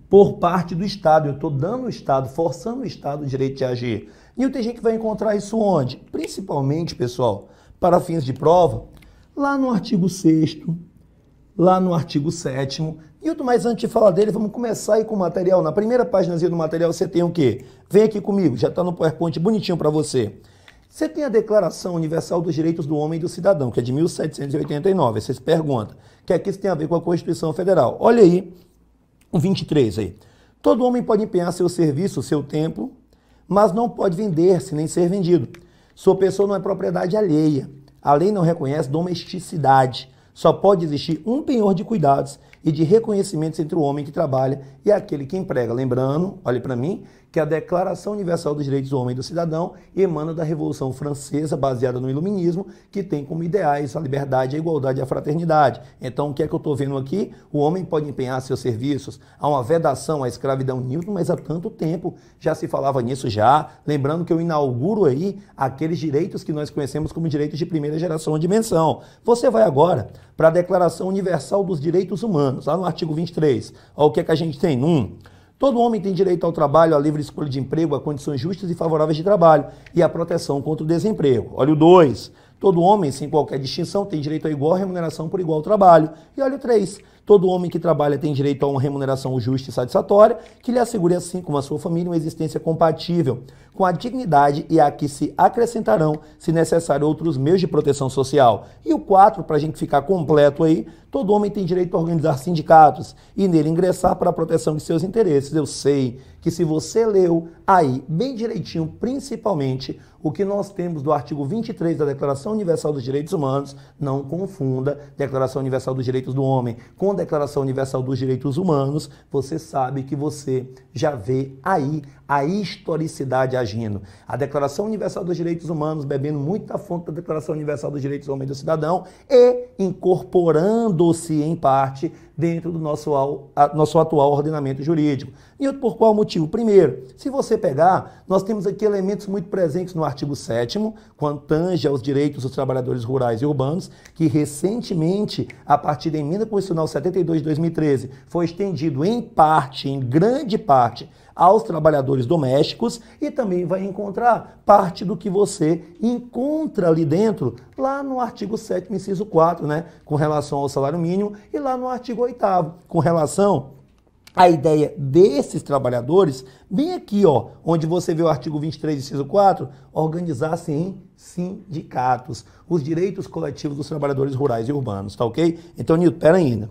por parte do Estado. Eu estou dando o Estado, forçando o Estado o direito de agir. Nilton, tem gente que vai encontrar isso onde? Principalmente, pessoal, para fins de prova, lá no artigo 6 lá no artigo 7 e outro mais antes de falar dele, vamos começar aí com o material. Na primeira páginazinha do material você tem o quê? Vem aqui comigo, já está no PowerPoint bonitinho para você. Você tem a Declaração Universal dos Direitos do Homem e do Cidadão, que é de 1789. Vocês perguntam, que aqui é isso tem a ver com a Constituição Federal. Olha aí, o 23 aí. Todo homem pode empenhar seu serviço, seu tempo, mas não pode vender-se nem ser vendido. Sua pessoa não é propriedade alheia. A lei não reconhece domesticidade. Só pode existir um penhor de cuidados e de reconhecimento entre o homem que trabalha e aquele que emprega. Lembrando, olhe para mim, que a Declaração Universal dos Direitos do Homem e do Cidadão emana da Revolução Francesa, baseada no Iluminismo, que tem como ideais a liberdade, a igualdade e a fraternidade. Então, o que é que eu estou vendo aqui? O homem pode empenhar seus serviços. Há uma vedação à escravidão Newton, mas há tanto tempo já se falava nisso já. Lembrando que eu inauguro aí aqueles direitos que nós conhecemos como direitos de primeira geração de dimensão. Você vai agora para a Declaração Universal dos Direitos Humanos, lá no artigo 23. Olha o que é que a gente tem. Um, Todo homem tem direito ao trabalho, à livre escolha de emprego, a condições justas e favoráveis de trabalho e à proteção contra o desemprego. Olha o 2. Todo homem, sem qualquer distinção, tem direito a igual remuneração por igual trabalho. E olha o 3. Todo homem que trabalha tem direito a uma remuneração justa e satisfatória, que lhe assegure, assim como a sua família, uma existência compatível com a dignidade e a que se acrescentarão, se necessário, outros meios de proteção social. E o 4, para a gente ficar completo aí, todo homem tem direito a organizar sindicatos e nele ingressar para a proteção de seus interesses. Eu sei que se você leu aí bem direitinho, principalmente o que nós temos do artigo 23 da Declaração Universal dos Direitos Humanos, não confunda Declaração Universal dos Direitos do Homem com Declaração Universal dos Direitos Humanos, você sabe que você já vê aí a historicidade agindo. A Declaração Universal dos Direitos Humanos, bebendo muito da fonte da Declaração Universal dos Direitos Humanos do Cidadão e incorporando-se em parte dentro do nosso, nosso atual ordenamento jurídico. E por qual motivo? Primeiro, se você pegar, nós temos aqui elementos muito presentes no artigo 7 quando tange aos direitos dos trabalhadores rurais e urbanos, que recentemente, a partir da Emenda Constitucional 72 de 2013, foi estendido em parte, em grande parte, aos trabalhadores domésticos e também vai encontrar parte do que você encontra ali dentro, lá no artigo 7, inciso 4, né, com relação ao salário mínimo, e lá no artigo 8, com relação à ideia desses trabalhadores, bem aqui, ó, onde você vê o artigo 23, inciso 4, organizar-se em sindicatos, os direitos coletivos dos trabalhadores rurais e urbanos, tá ok? Então, Nilton, pera ainda.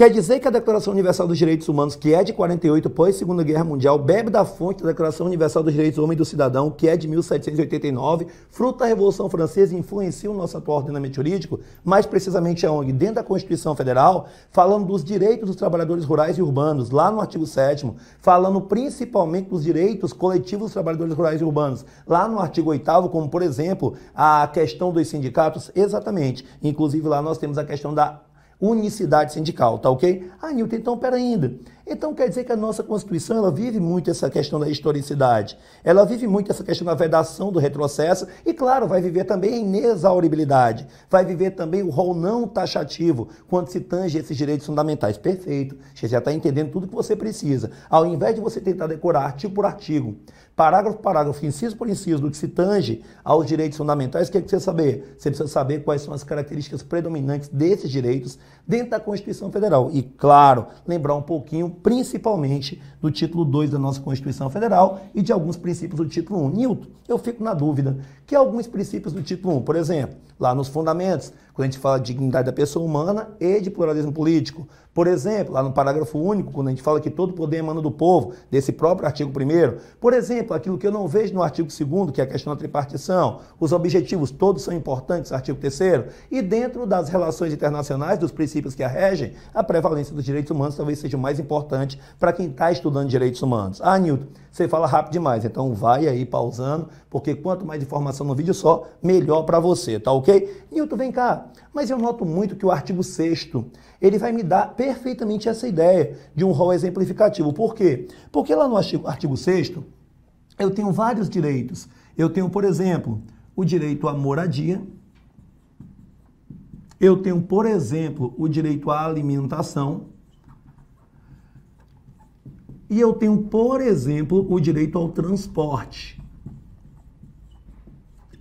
Quer dizer que a Declaração Universal dos Direitos Humanos, que é de 48 pós Segunda Guerra Mundial, bebe da fonte da Declaração Universal dos Direitos do Homem e do Cidadão, que é de 1789, fruto da Revolução Francesa e influencia o nosso atual ordenamento jurídico, mais precisamente a ONG, dentro da Constituição Federal, falando dos direitos dos trabalhadores rurais e urbanos, lá no artigo 7 falando principalmente dos direitos coletivos dos trabalhadores rurais e urbanos, lá no artigo 8 como, por exemplo, a questão dos sindicatos, exatamente. Inclusive lá nós temos a questão da unicidade sindical, tá ok? Ah, Nilton, então pera ainda. Então quer dizer que a nossa Constituição ela vive muito essa questão da historicidade, ela vive muito essa questão da vedação do retrocesso e, claro, vai viver também a inexauribilidade, vai viver também o rol não taxativo quando se tange esses direitos fundamentais. Perfeito, você já está entendendo tudo o que você precisa. Ao invés de você tentar decorar artigo por artigo, parágrafo por parágrafo, inciso por inciso, do que se tange aos direitos fundamentais, o que, é que você precisa saber? Você precisa saber quais são as características predominantes desses direitos dentro da Constituição Federal. E, claro, lembrar um pouquinho, principalmente, do título 2 da nossa Constituição Federal e de alguns princípios do título 1. Nilton, eu fico na dúvida que alguns princípios do título 1. Por exemplo, lá nos fundamentos, quando a gente fala de dignidade da pessoa humana e de pluralismo político. Por exemplo, lá no parágrafo único, quando a gente fala que todo poder emana do povo, desse próprio artigo 1 Por exemplo, aquilo que eu não vejo no artigo 2 que é a questão da tripartição, os objetivos todos são importantes, artigo 3 E dentro das relações internacionais, dos princípios que a regem, a prevalência dos direitos humanos talvez seja o mais importante para quem está estudando direitos humanos. Ah, Newton, você fala rápido demais. Então vai aí pausando, porque quanto mais informação no vídeo só, melhor para você, tá ok? Nilton, vem cá. Mas eu noto muito que o artigo 6 ele vai me dar perfeitamente essa ideia de um rol exemplificativo. Por quê? Porque lá no artigo 6 eu tenho vários direitos. Eu tenho, por exemplo, o direito à moradia, eu tenho, por exemplo, o direito à alimentação, e eu tenho, por exemplo, o direito ao transporte.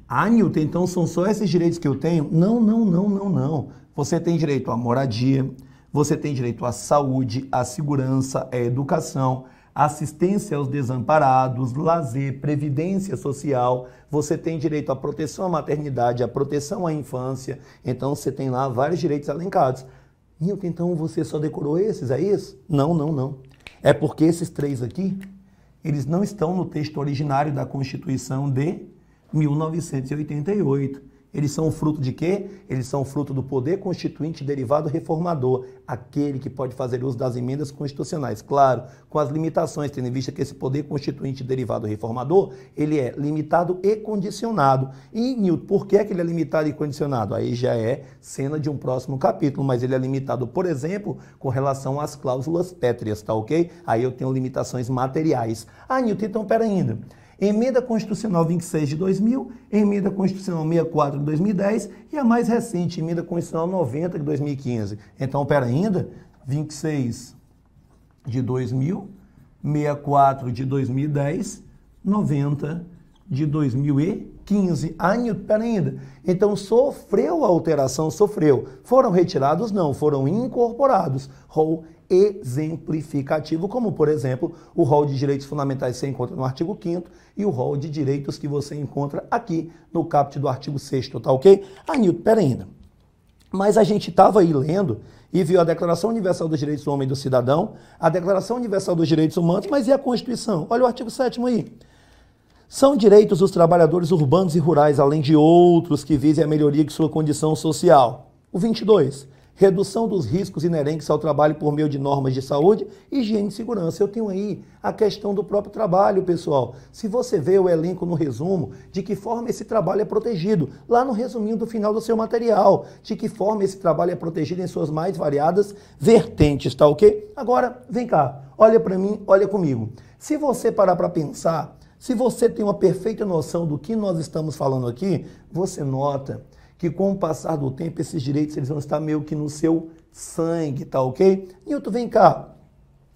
Ah, Newton, então são só esses direitos que eu tenho? Não, não, não, não, não. Você tem direito à moradia, você tem direito à saúde, à segurança, à educação, assistência aos desamparados, lazer, previdência social, você tem direito à proteção à maternidade, à proteção à infância. Então você tem lá vários direitos alencados. Nilton, então você só decorou esses, é isso? Não, não, não. É porque esses três aqui, eles não estão no texto originário da Constituição de 1988. Eles são fruto de quê? Eles são fruto do poder constituinte derivado reformador, aquele que pode fazer uso das emendas constitucionais. Claro, com as limitações, tendo em vista que esse poder constituinte derivado reformador, ele é limitado e condicionado. E, Newton, por que, é que ele é limitado e condicionado? Aí já é cena de um próximo capítulo, mas ele é limitado, por exemplo, com relação às cláusulas pétreas, tá ok? Aí eu tenho limitações materiais. Ah, Newton, então pera ainda. Emenda Constitucional 26 de 2000, Emenda Constitucional 64 de 2010 e a mais recente, Emenda Constitucional 90 de 2015. Então, pera ainda, 26 de 2000, 64 de 2010, 90 de 2015. Ah, pera ainda. Então, sofreu a alteração, sofreu. Foram retirados? Não, foram incorporados. Ou exemplificativo, como, por exemplo, o rol de direitos fundamentais que você encontra no artigo 5 e o rol de direitos que você encontra aqui no caput do artigo 6 tá ok? Ah, Nilton, pera ainda. Mas a gente estava aí lendo e viu a Declaração Universal dos Direitos do Homem e do Cidadão, a Declaração Universal dos Direitos Humanos, mas e a Constituição? Olha o artigo 7 aí. São direitos dos trabalhadores urbanos e rurais, além de outros que visem a melhoria de sua condição social. O 22 redução dos riscos inerentes ao trabalho por meio de normas de saúde, higiene e segurança. Eu tenho aí a questão do próprio trabalho, pessoal. Se você vê o elenco no resumo, de que forma esse trabalho é protegido, lá no resuminho do final do seu material, de que forma esse trabalho é protegido em suas mais variadas vertentes, tá ok? Agora, vem cá, olha para mim, olha comigo. Se você parar para pensar, se você tem uma perfeita noção do que nós estamos falando aqui, você nota que com o passar do tempo esses direitos eles vão estar meio que no seu sangue, tá ok? Nilton, vem cá.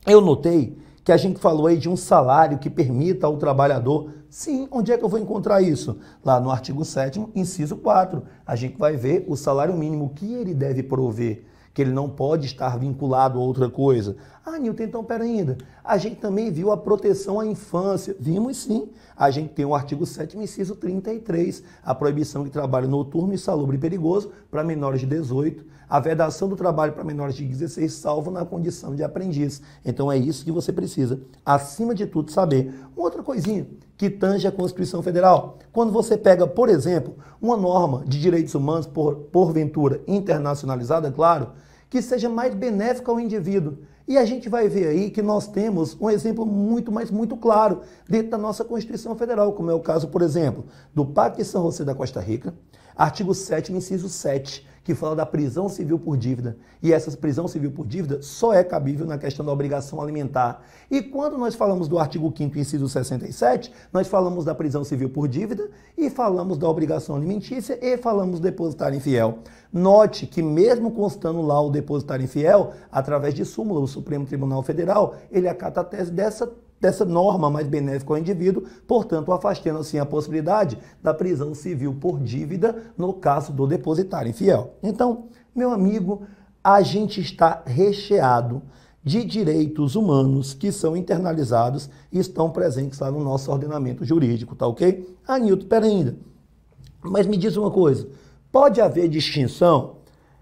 Eu notei que a gente falou aí de um salário que permita ao trabalhador. Sim, onde é que eu vou encontrar isso? Lá no artigo 7, inciso 4. A gente vai ver o salário mínimo que ele deve prover que ele não pode estar vinculado a outra coisa. Ah, Nilton, então pera ainda. A gente também viu a proteção à infância. Vimos sim. A gente tem o artigo 7, inciso 33, a proibição de trabalho noturno, insalubre e perigoso para menores de 18, a vedação do trabalho para menores de 16, salvo na condição de aprendiz. Então é isso que você precisa, acima de tudo, saber. Uma outra coisinha que tange a Constituição Federal. Quando você pega, por exemplo, uma norma de direitos humanos, por, porventura internacionalizada, claro, que seja mais benéfica ao indivíduo. E a gente vai ver aí que nós temos um exemplo muito, mas muito claro dentro da nossa Constituição Federal, como é o caso, por exemplo, do Pacto de São José da Costa Rica, artigo 7, inciso 7 que fala da prisão civil por dívida. E essa prisão civil por dívida só é cabível na questão da obrigação alimentar. E quando nós falamos do artigo 5 inciso 67, nós falamos da prisão civil por dívida e falamos da obrigação alimentícia e falamos do depositário infiel. Note que mesmo constando lá o depositário infiel, através de súmula, o Supremo Tribunal Federal, ele acata a tese dessa dessa norma mais benéfica ao indivíduo, portanto, afastando assim a possibilidade da prisão civil por dívida no caso do depositário infiel. Então, meu amigo, a gente está recheado de direitos humanos que são internalizados e estão presentes lá no nosso ordenamento jurídico, tá ok? Anilton, ainda. Mas me diz uma coisa, pode haver distinção?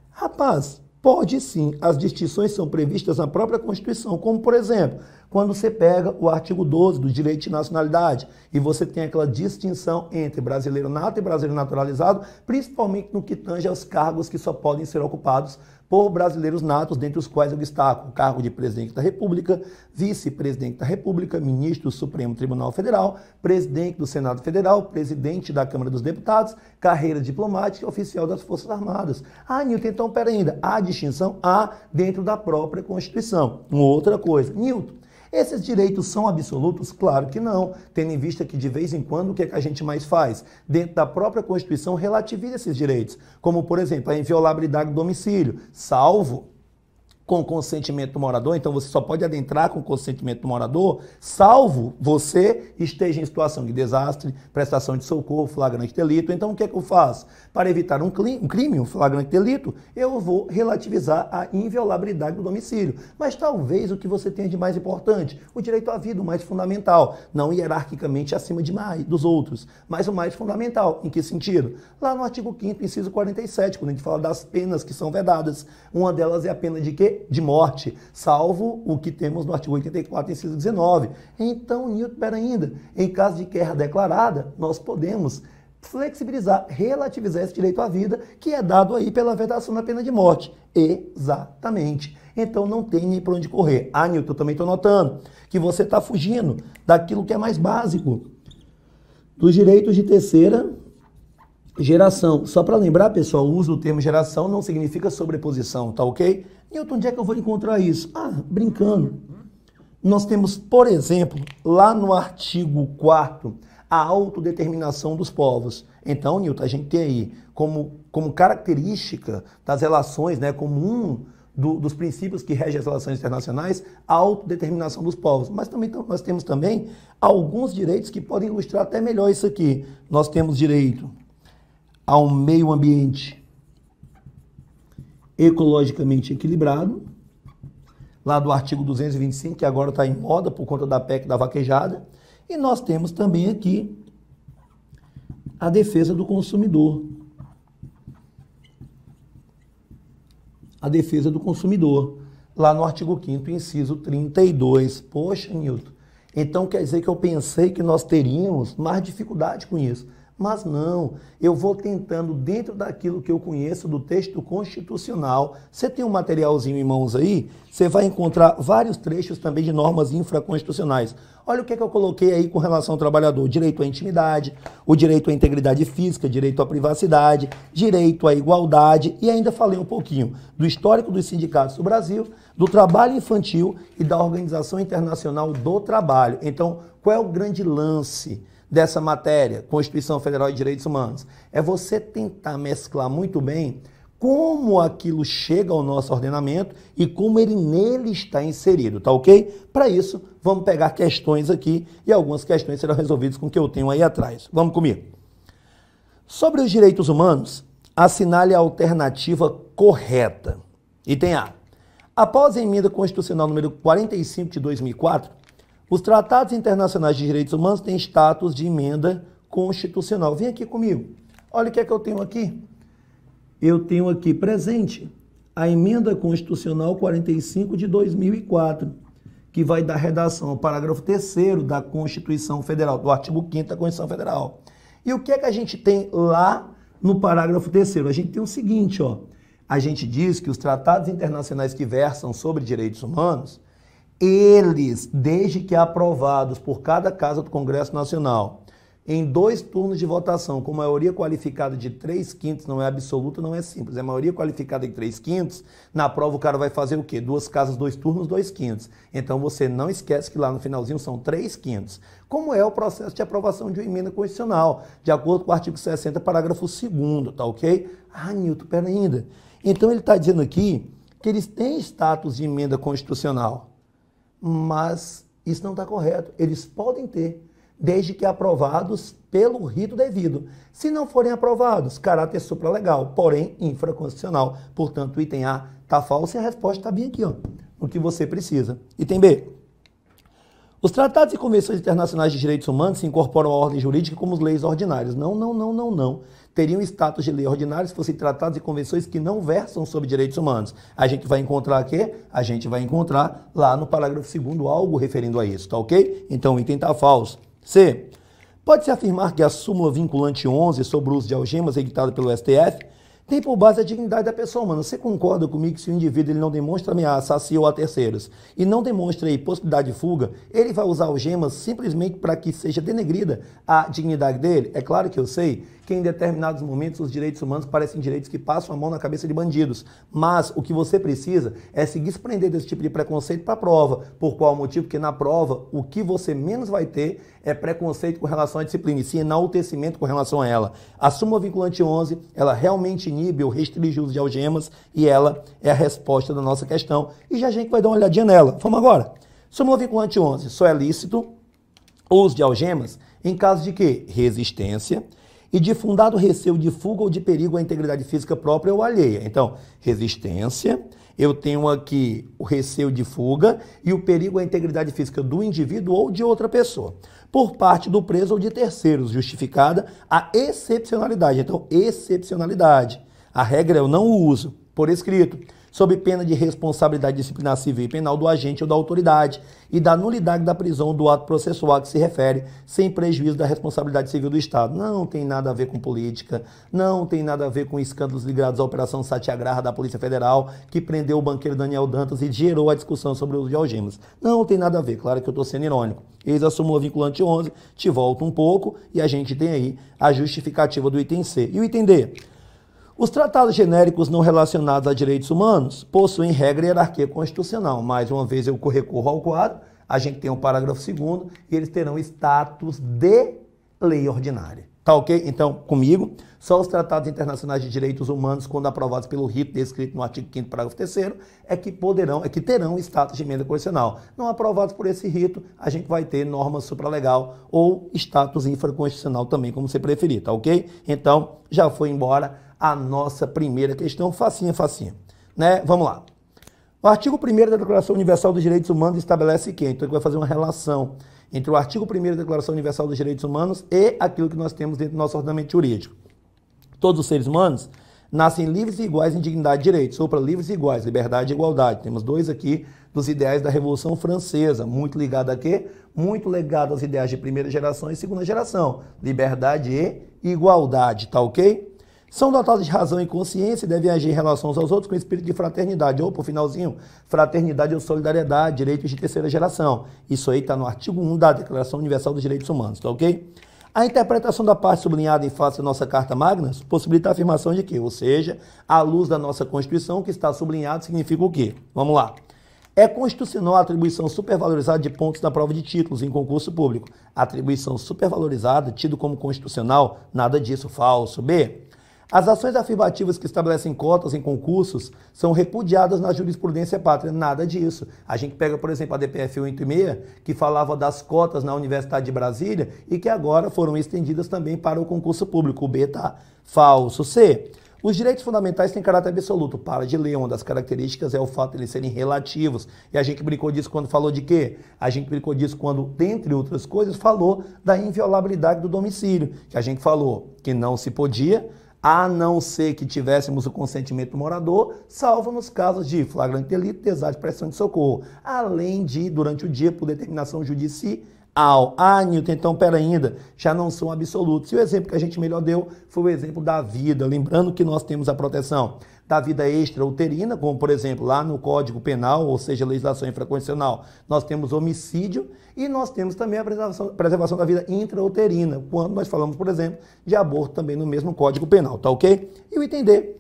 Rapaz, Pode sim, as distinções são previstas na própria Constituição, como por exemplo, quando você pega o artigo 12 do direito de nacionalidade e você tem aquela distinção entre brasileiro nato e brasileiro naturalizado, principalmente no que tange aos cargos que só podem ser ocupados por brasileiros natos, dentre os quais eu destaco o cargo de presidente da República, vice-presidente da República, ministro do Supremo Tribunal Federal, presidente do Senado Federal, presidente da Câmara dos Deputados, carreira diplomática e oficial das Forças Armadas. Ah, Nilton, então pera ainda, há distinção? Há dentro da própria Constituição. Uma outra coisa, Nilton, esses direitos são absolutos? Claro que não, tendo em vista que de vez em quando o que, é que a gente mais faz? Dentro da própria Constituição relativiza esses direitos, como por exemplo a inviolabilidade do domicílio, salvo com consentimento do morador, então você só pode adentrar com consentimento do morador, salvo você esteja em situação de desastre, prestação de socorro, flagrante delito. Então o que é que eu faço? Para evitar um, crime, um flagrante delito, eu vou relativizar a inviolabilidade do domicílio. Mas talvez o que você tenha de mais importante, o direito à vida, o mais fundamental, não hierarquicamente acima de mais, dos outros, mas o mais fundamental. Em que sentido? Lá no artigo 5 inciso 47, quando a gente fala das penas que são vedadas, uma delas é a pena de quê? de morte, salvo o que temos no artigo 84, inciso 19. Então, Newton ainda, em caso de guerra declarada, nós podemos flexibilizar, relativizar esse direito à vida que é dado aí pela vedação da pena de morte. Exatamente. Então não tem nem para onde correr. Ah, Newton, eu também estou notando que você está fugindo daquilo que é mais básico, dos direitos de terceira geração. Só para lembrar, pessoal, o uso do termo geração não significa sobreposição, tá ok? Newton, onde é que eu vou encontrar isso? Ah, brincando. Nós temos, por exemplo, lá no artigo 4 a autodeterminação dos povos. Então, Newton, a gente tem aí como, como característica das relações, né, como um do, dos princípios que regem as relações internacionais, a autodeterminação dos povos. Mas também nós temos também alguns direitos que podem ilustrar até melhor isso aqui. Nós temos direito ao meio ambiente ecologicamente equilibrado, lá do artigo 225, que agora está em moda por conta da PEC da vaquejada, e nós temos também aqui a defesa do consumidor. A defesa do consumidor, lá no artigo 5 inciso 32. Poxa, Nilton, então quer dizer que eu pensei que nós teríamos mais dificuldade com isso. Mas não, eu vou tentando, dentro daquilo que eu conheço do texto constitucional. Você tem um materialzinho em mãos aí? Você vai encontrar vários trechos também de normas infraconstitucionais. Olha o que, é que eu coloquei aí com relação ao trabalhador: direito à intimidade, o direito à integridade física, direito à privacidade, direito à igualdade. E ainda falei um pouquinho do histórico dos sindicatos do Brasil, do trabalho infantil e da Organização Internacional do Trabalho. Então, qual é o grande lance? dessa matéria, Constituição Federal e Direitos Humanos, é você tentar mesclar muito bem como aquilo chega ao nosso ordenamento e como ele nele está inserido, tá ok? Para isso, vamos pegar questões aqui e algumas questões serão resolvidas com o que eu tenho aí atrás. Vamos comigo. Sobre os direitos humanos, assinale a alternativa correta. Item A. Após a emenda constitucional número 45 de 2004, os tratados internacionais de direitos humanos têm status de emenda constitucional. Vem aqui comigo. Olha o que é que eu tenho aqui. Eu tenho aqui presente a emenda constitucional 45 de 2004, que vai dar redação ao parágrafo 3 da Constituição Federal, do artigo 5 da Constituição Federal. E o que é que a gente tem lá no parágrafo 3 A gente tem o seguinte, ó. A gente diz que os tratados internacionais que versam sobre direitos humanos eles, desde que aprovados por cada casa do Congresso Nacional, em dois turnos de votação, com maioria qualificada de 3 quintos, não é absoluta, não é simples, é maioria qualificada de 3 quintos, na prova o cara vai fazer o quê? Duas casas, dois turnos, dois quintos. Então você não esquece que lá no finalzinho são 3 quintos. Como é o processo de aprovação de uma emenda constitucional, de acordo com o artigo 60, parágrafo 2 tá ok? Ah, Nilton, pera ainda. Então ele está dizendo aqui que eles têm status de emenda constitucional mas isso não está correto. Eles podem ter, desde que aprovados pelo rito devido. Se não forem aprovados, caráter supralegal, porém infraconstitucional. Portanto, item A está falso e a resposta está bem aqui, ó, o que você precisa. Item B. Os tratados e convenções internacionais de direitos humanos se incorporam à ordem jurídica como leis ordinárias. Não, não, não, não, não. Teriam status de lei ordinária se fossem tratados e convenções que não versam sobre direitos humanos. A gente vai encontrar o quê? a gente vai encontrar lá no parágrafo 2 algo referindo a isso, tá ok? Então o item está falso. C. Pode-se afirmar que a súmula vinculante 11 sobre o uso de algemas editada pelo STF tem por base a dignidade da pessoa humana. Você concorda comigo que se o indivíduo ele não demonstra ameaça a si ou a terceiros e não demonstra aí possibilidade de fuga, ele vai usar algemas simplesmente para que seja denegrida a dignidade dele? É claro que eu sei que em determinados momentos os direitos humanos parecem direitos que passam a mão na cabeça de bandidos, mas o que você precisa é se desprender desse tipo de preconceito para a prova. Por qual motivo? Porque na prova o que você menos vai ter é preconceito com relação à disciplina, e sim enaltecimento com relação a ela. A súmula vinculante 11, ela realmente inibe ou restringe o uso de algemas e ela é a resposta da nossa questão. E já a gente vai dar uma olhadinha nela. Vamos agora. Súmula vinculante 11, só é lícito o uso de algemas em caso de que? Resistência e de fundado receio de fuga ou de perigo à integridade física própria ou alheia. Então, resistência, eu tenho aqui o receio de fuga e o perigo à integridade física do indivíduo ou de outra pessoa por parte do preso ou de terceiros, justificada a excepcionalidade. Então, excepcionalidade. A regra é eu não uso por escrito sob pena de responsabilidade disciplinar civil e penal do agente ou da autoridade e da nulidade da prisão do ato processual a que se refere, sem prejuízo da responsabilidade civil do Estado. Não tem nada a ver com política, não tem nada a ver com escândalos ligados à Operação Satiagraha da Polícia Federal, que prendeu o banqueiro Daniel Dantas e gerou a discussão sobre o uso de algemas. Não tem nada a ver, claro que eu estou sendo irônico. Eis a súmula vinculante 11, te volto um pouco e a gente tem aí a justificativa do item C. E o item D? Os tratados genéricos não relacionados a direitos humanos possuem regra e hierarquia constitucional. Mais uma vez eu recorro ao quadro, a gente tem o um parágrafo segundo e eles terão status de lei ordinária. Tá ok? Então, comigo, só os tratados internacionais de direitos humanos, quando aprovados pelo rito descrito no artigo 5 parágrafo 3 é que poderão, é que terão status de emenda constitucional. Não aprovados por esse rito, a gente vai ter norma supralegal ou status infraconstitucional também, como você preferir, tá ok? Então, já foi embora a nossa primeira questão, facinha, facinha. Né? Vamos lá. O artigo 1 da Declaração Universal dos Direitos Humanos estabelece que, então, ele vai fazer uma relação entre o artigo 1 da Declaração Universal dos Direitos Humanos e aquilo que nós temos dentro do nosso ordenamento jurídico. Todos os seres humanos nascem livres e iguais em dignidade e direitos, ou para livres e iguais, liberdade e igualdade. Temos dois aqui dos ideais da Revolução Francesa, muito ligado a quê? Muito ligado aos ideais de primeira geração e segunda geração, liberdade e igualdade, tá ok? São dotados de razão e consciência e devem agir em relação aos outros com espírito de fraternidade. Ou, por finalzinho, fraternidade ou solidariedade, direitos de terceira geração. Isso aí está no artigo 1 da Declaração Universal dos Direitos Humanos, tá ok? A interpretação da parte sublinhada em face da nossa Carta Magna possibilita a afirmação de que, ou seja, à luz da nossa Constituição, que está sublinhado significa o quê? Vamos lá. É constitucional a atribuição supervalorizada de pontos na prova de títulos em concurso público. Atribuição supervalorizada, tido como constitucional, nada disso falso. B. As ações afirmativas que estabelecem cotas em concursos são repudiadas na jurisprudência pátria. Nada disso. A gente pega, por exemplo, a DPF 186 que falava das cotas na Universidade de Brasília e que agora foram estendidas também para o concurso público. O B está falso. C. Os direitos fundamentais têm caráter absoluto. Para de ler, uma das características é o fato de eles serem relativos. E a gente brincou disso quando falou de quê? A gente brincou disso quando, dentre outras coisas, falou da inviolabilidade do domicílio, que a gente falou que não se podia a não ser que tivéssemos o consentimento do morador, salvo nos casos de flagrante delito, desastre, pressão de socorro, além de, durante o dia, por determinação judicial, ao. Ah, Newton, então pera ainda, já não são absolutos. E o exemplo que a gente melhor deu foi o exemplo da vida. Lembrando que nós temos a proteção da vida extrauterina, como por exemplo lá no Código Penal, ou seja, legislação infraconstitucional, nós temos homicídio e nós temos também a preservação, preservação da vida intrauterina, quando nós falamos, por exemplo, de aborto também no mesmo Código Penal, tá ok? E o entender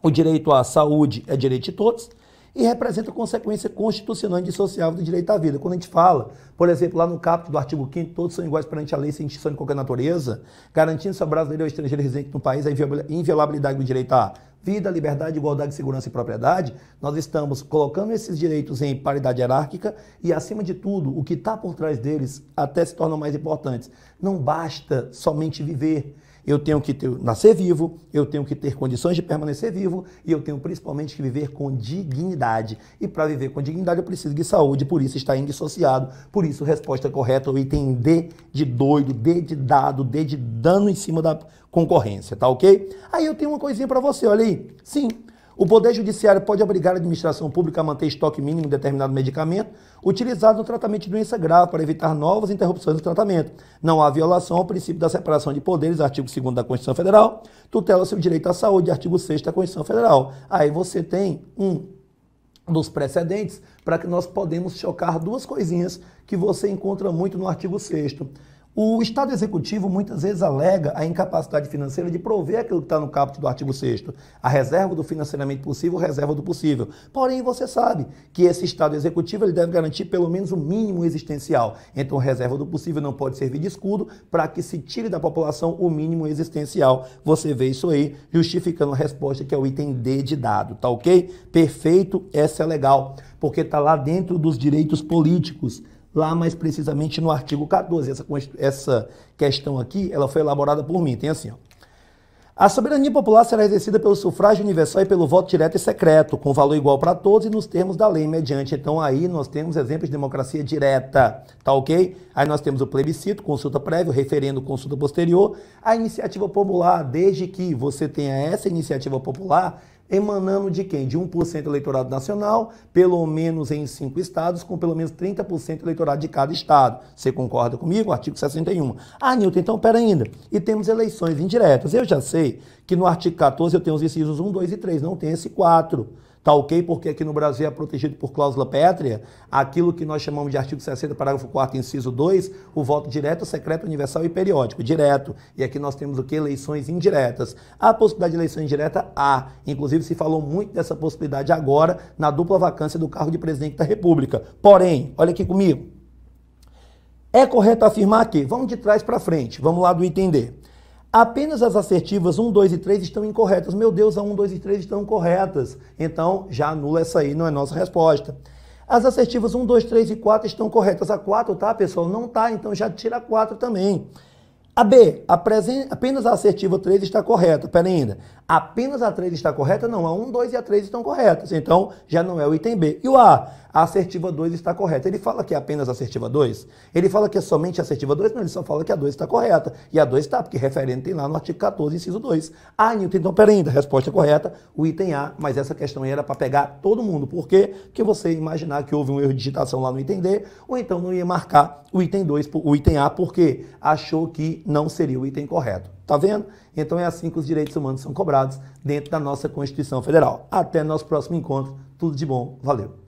o direito à saúde é direito de todos e representa consequência constitucional e indissociável do direito à vida. Quando a gente fala, por exemplo, lá no capítulo do artigo 5 todos são iguais perante a lei sem distinção de qualquer natureza, garantindo-se ao brasileiro ou estrangeiro residente no país a inviolabilidade do direito à vida, liberdade, igualdade, segurança e propriedade, nós estamos colocando esses direitos em paridade hierárquica e, acima de tudo, o que está por trás deles até se torna mais importante. Não basta somente viver, eu tenho que ter, nascer vivo, eu tenho que ter condições de permanecer vivo e eu tenho principalmente que viver com dignidade. E para viver com dignidade eu preciso de saúde, por isso está indissociado. Por isso, resposta correta é o item D de doido, D de dado, D de dano em cima da concorrência, tá ok? Aí eu tenho uma coisinha para você, olha aí. Sim, o Poder Judiciário pode obrigar a administração pública a manter estoque mínimo de determinado medicamento utilizado no tratamento de doença grave para evitar novas interrupções do tratamento. Não há violação ao princípio da separação de poderes, artigo 2 da Constituição Federal, tutela seu direito à saúde, artigo 6 da Constituição Federal. Aí você tem um dos precedentes para que nós podemos chocar duas coisinhas que você encontra muito no artigo 6 o Estado Executivo muitas vezes alega a incapacidade financeira de prover aquilo que está no caput do artigo 6 a reserva do financiamento possível, reserva do possível. Porém, você sabe que esse Estado Executivo ele deve garantir pelo menos o mínimo existencial. Então, reserva do possível não pode servir de escudo para que se tire da população o mínimo existencial. Você vê isso aí, justificando a resposta que é o item D de dado, tá ok? Perfeito, essa é legal, porque está lá dentro dos direitos políticos lá mais precisamente no artigo 14. Essa, essa questão aqui, ela foi elaborada por mim, tem assim, ó. A soberania popular será exercida pelo sufrágio universal e pelo voto direto e secreto, com valor igual para todos e nos termos da lei mediante. Então aí nós temos exemplos de democracia direta, tá ok? Aí nós temos o plebiscito, consulta prévia, o referendo, consulta posterior, a iniciativa popular, desde que você tenha essa iniciativa popular, emanando de quem? De 1% eleitorado nacional, pelo menos em cinco estados, com pelo menos 30% eleitorado de cada estado. Você concorda comigo? Artigo 61. Ah, Nilton, então pera ainda. E temos eleições indiretas. Eu já sei que no artigo 14 eu tenho os incisos 1, 2 e 3, não tem esse 4. Tá ok? Porque aqui no Brasil é protegido por cláusula pétrea aquilo que nós chamamos de artigo 60, parágrafo 4, inciso 2, o voto direto, secreto, universal e periódico. Direto. E aqui nós temos o que? Eleições indiretas. A possibilidade de eleição indireta há. Inclusive se falou muito dessa possibilidade agora na dupla vacância do cargo de presidente da República. Porém, olha aqui comigo. É correto afirmar que, vamos de trás para frente, vamos lá do entender. Apenas as assertivas 1, 2 e 3 estão incorretas. Meu Deus, a 1, 2 e 3 estão corretas. Então, já anula essa aí, não é nossa resposta. As assertivas 1, 2, 3 e 4 estão corretas. A 4 tá, pessoal? Não tá, então já tira a 4 também. A B, apenas a assertiva 3 está correta. Pera ainda. Apenas a 3 está correta? Não, a 1, 2 e a 3 estão corretas. Então, já não é o item B. E o A? A assertiva 2 está correta. Ele fala que é apenas a assertiva 2? Ele fala que é somente a assertiva 2? Não, ele só fala que a 2 está correta. E a 2 está, porque referente tem lá no artigo 14, inciso 2. Ah, Newton, então peraí, a resposta é correta, o item A, mas essa questão aí era para pegar todo mundo. Por quê? Porque você imaginar que houve um erro de digitação lá no item D, ou então não ia marcar o item 2, o item A, porque achou que não seria o item correto. Tá vendo? Então é assim que os direitos humanos são cobrados dentro da nossa Constituição Federal. Até nosso próximo encontro. Tudo de bom. Valeu.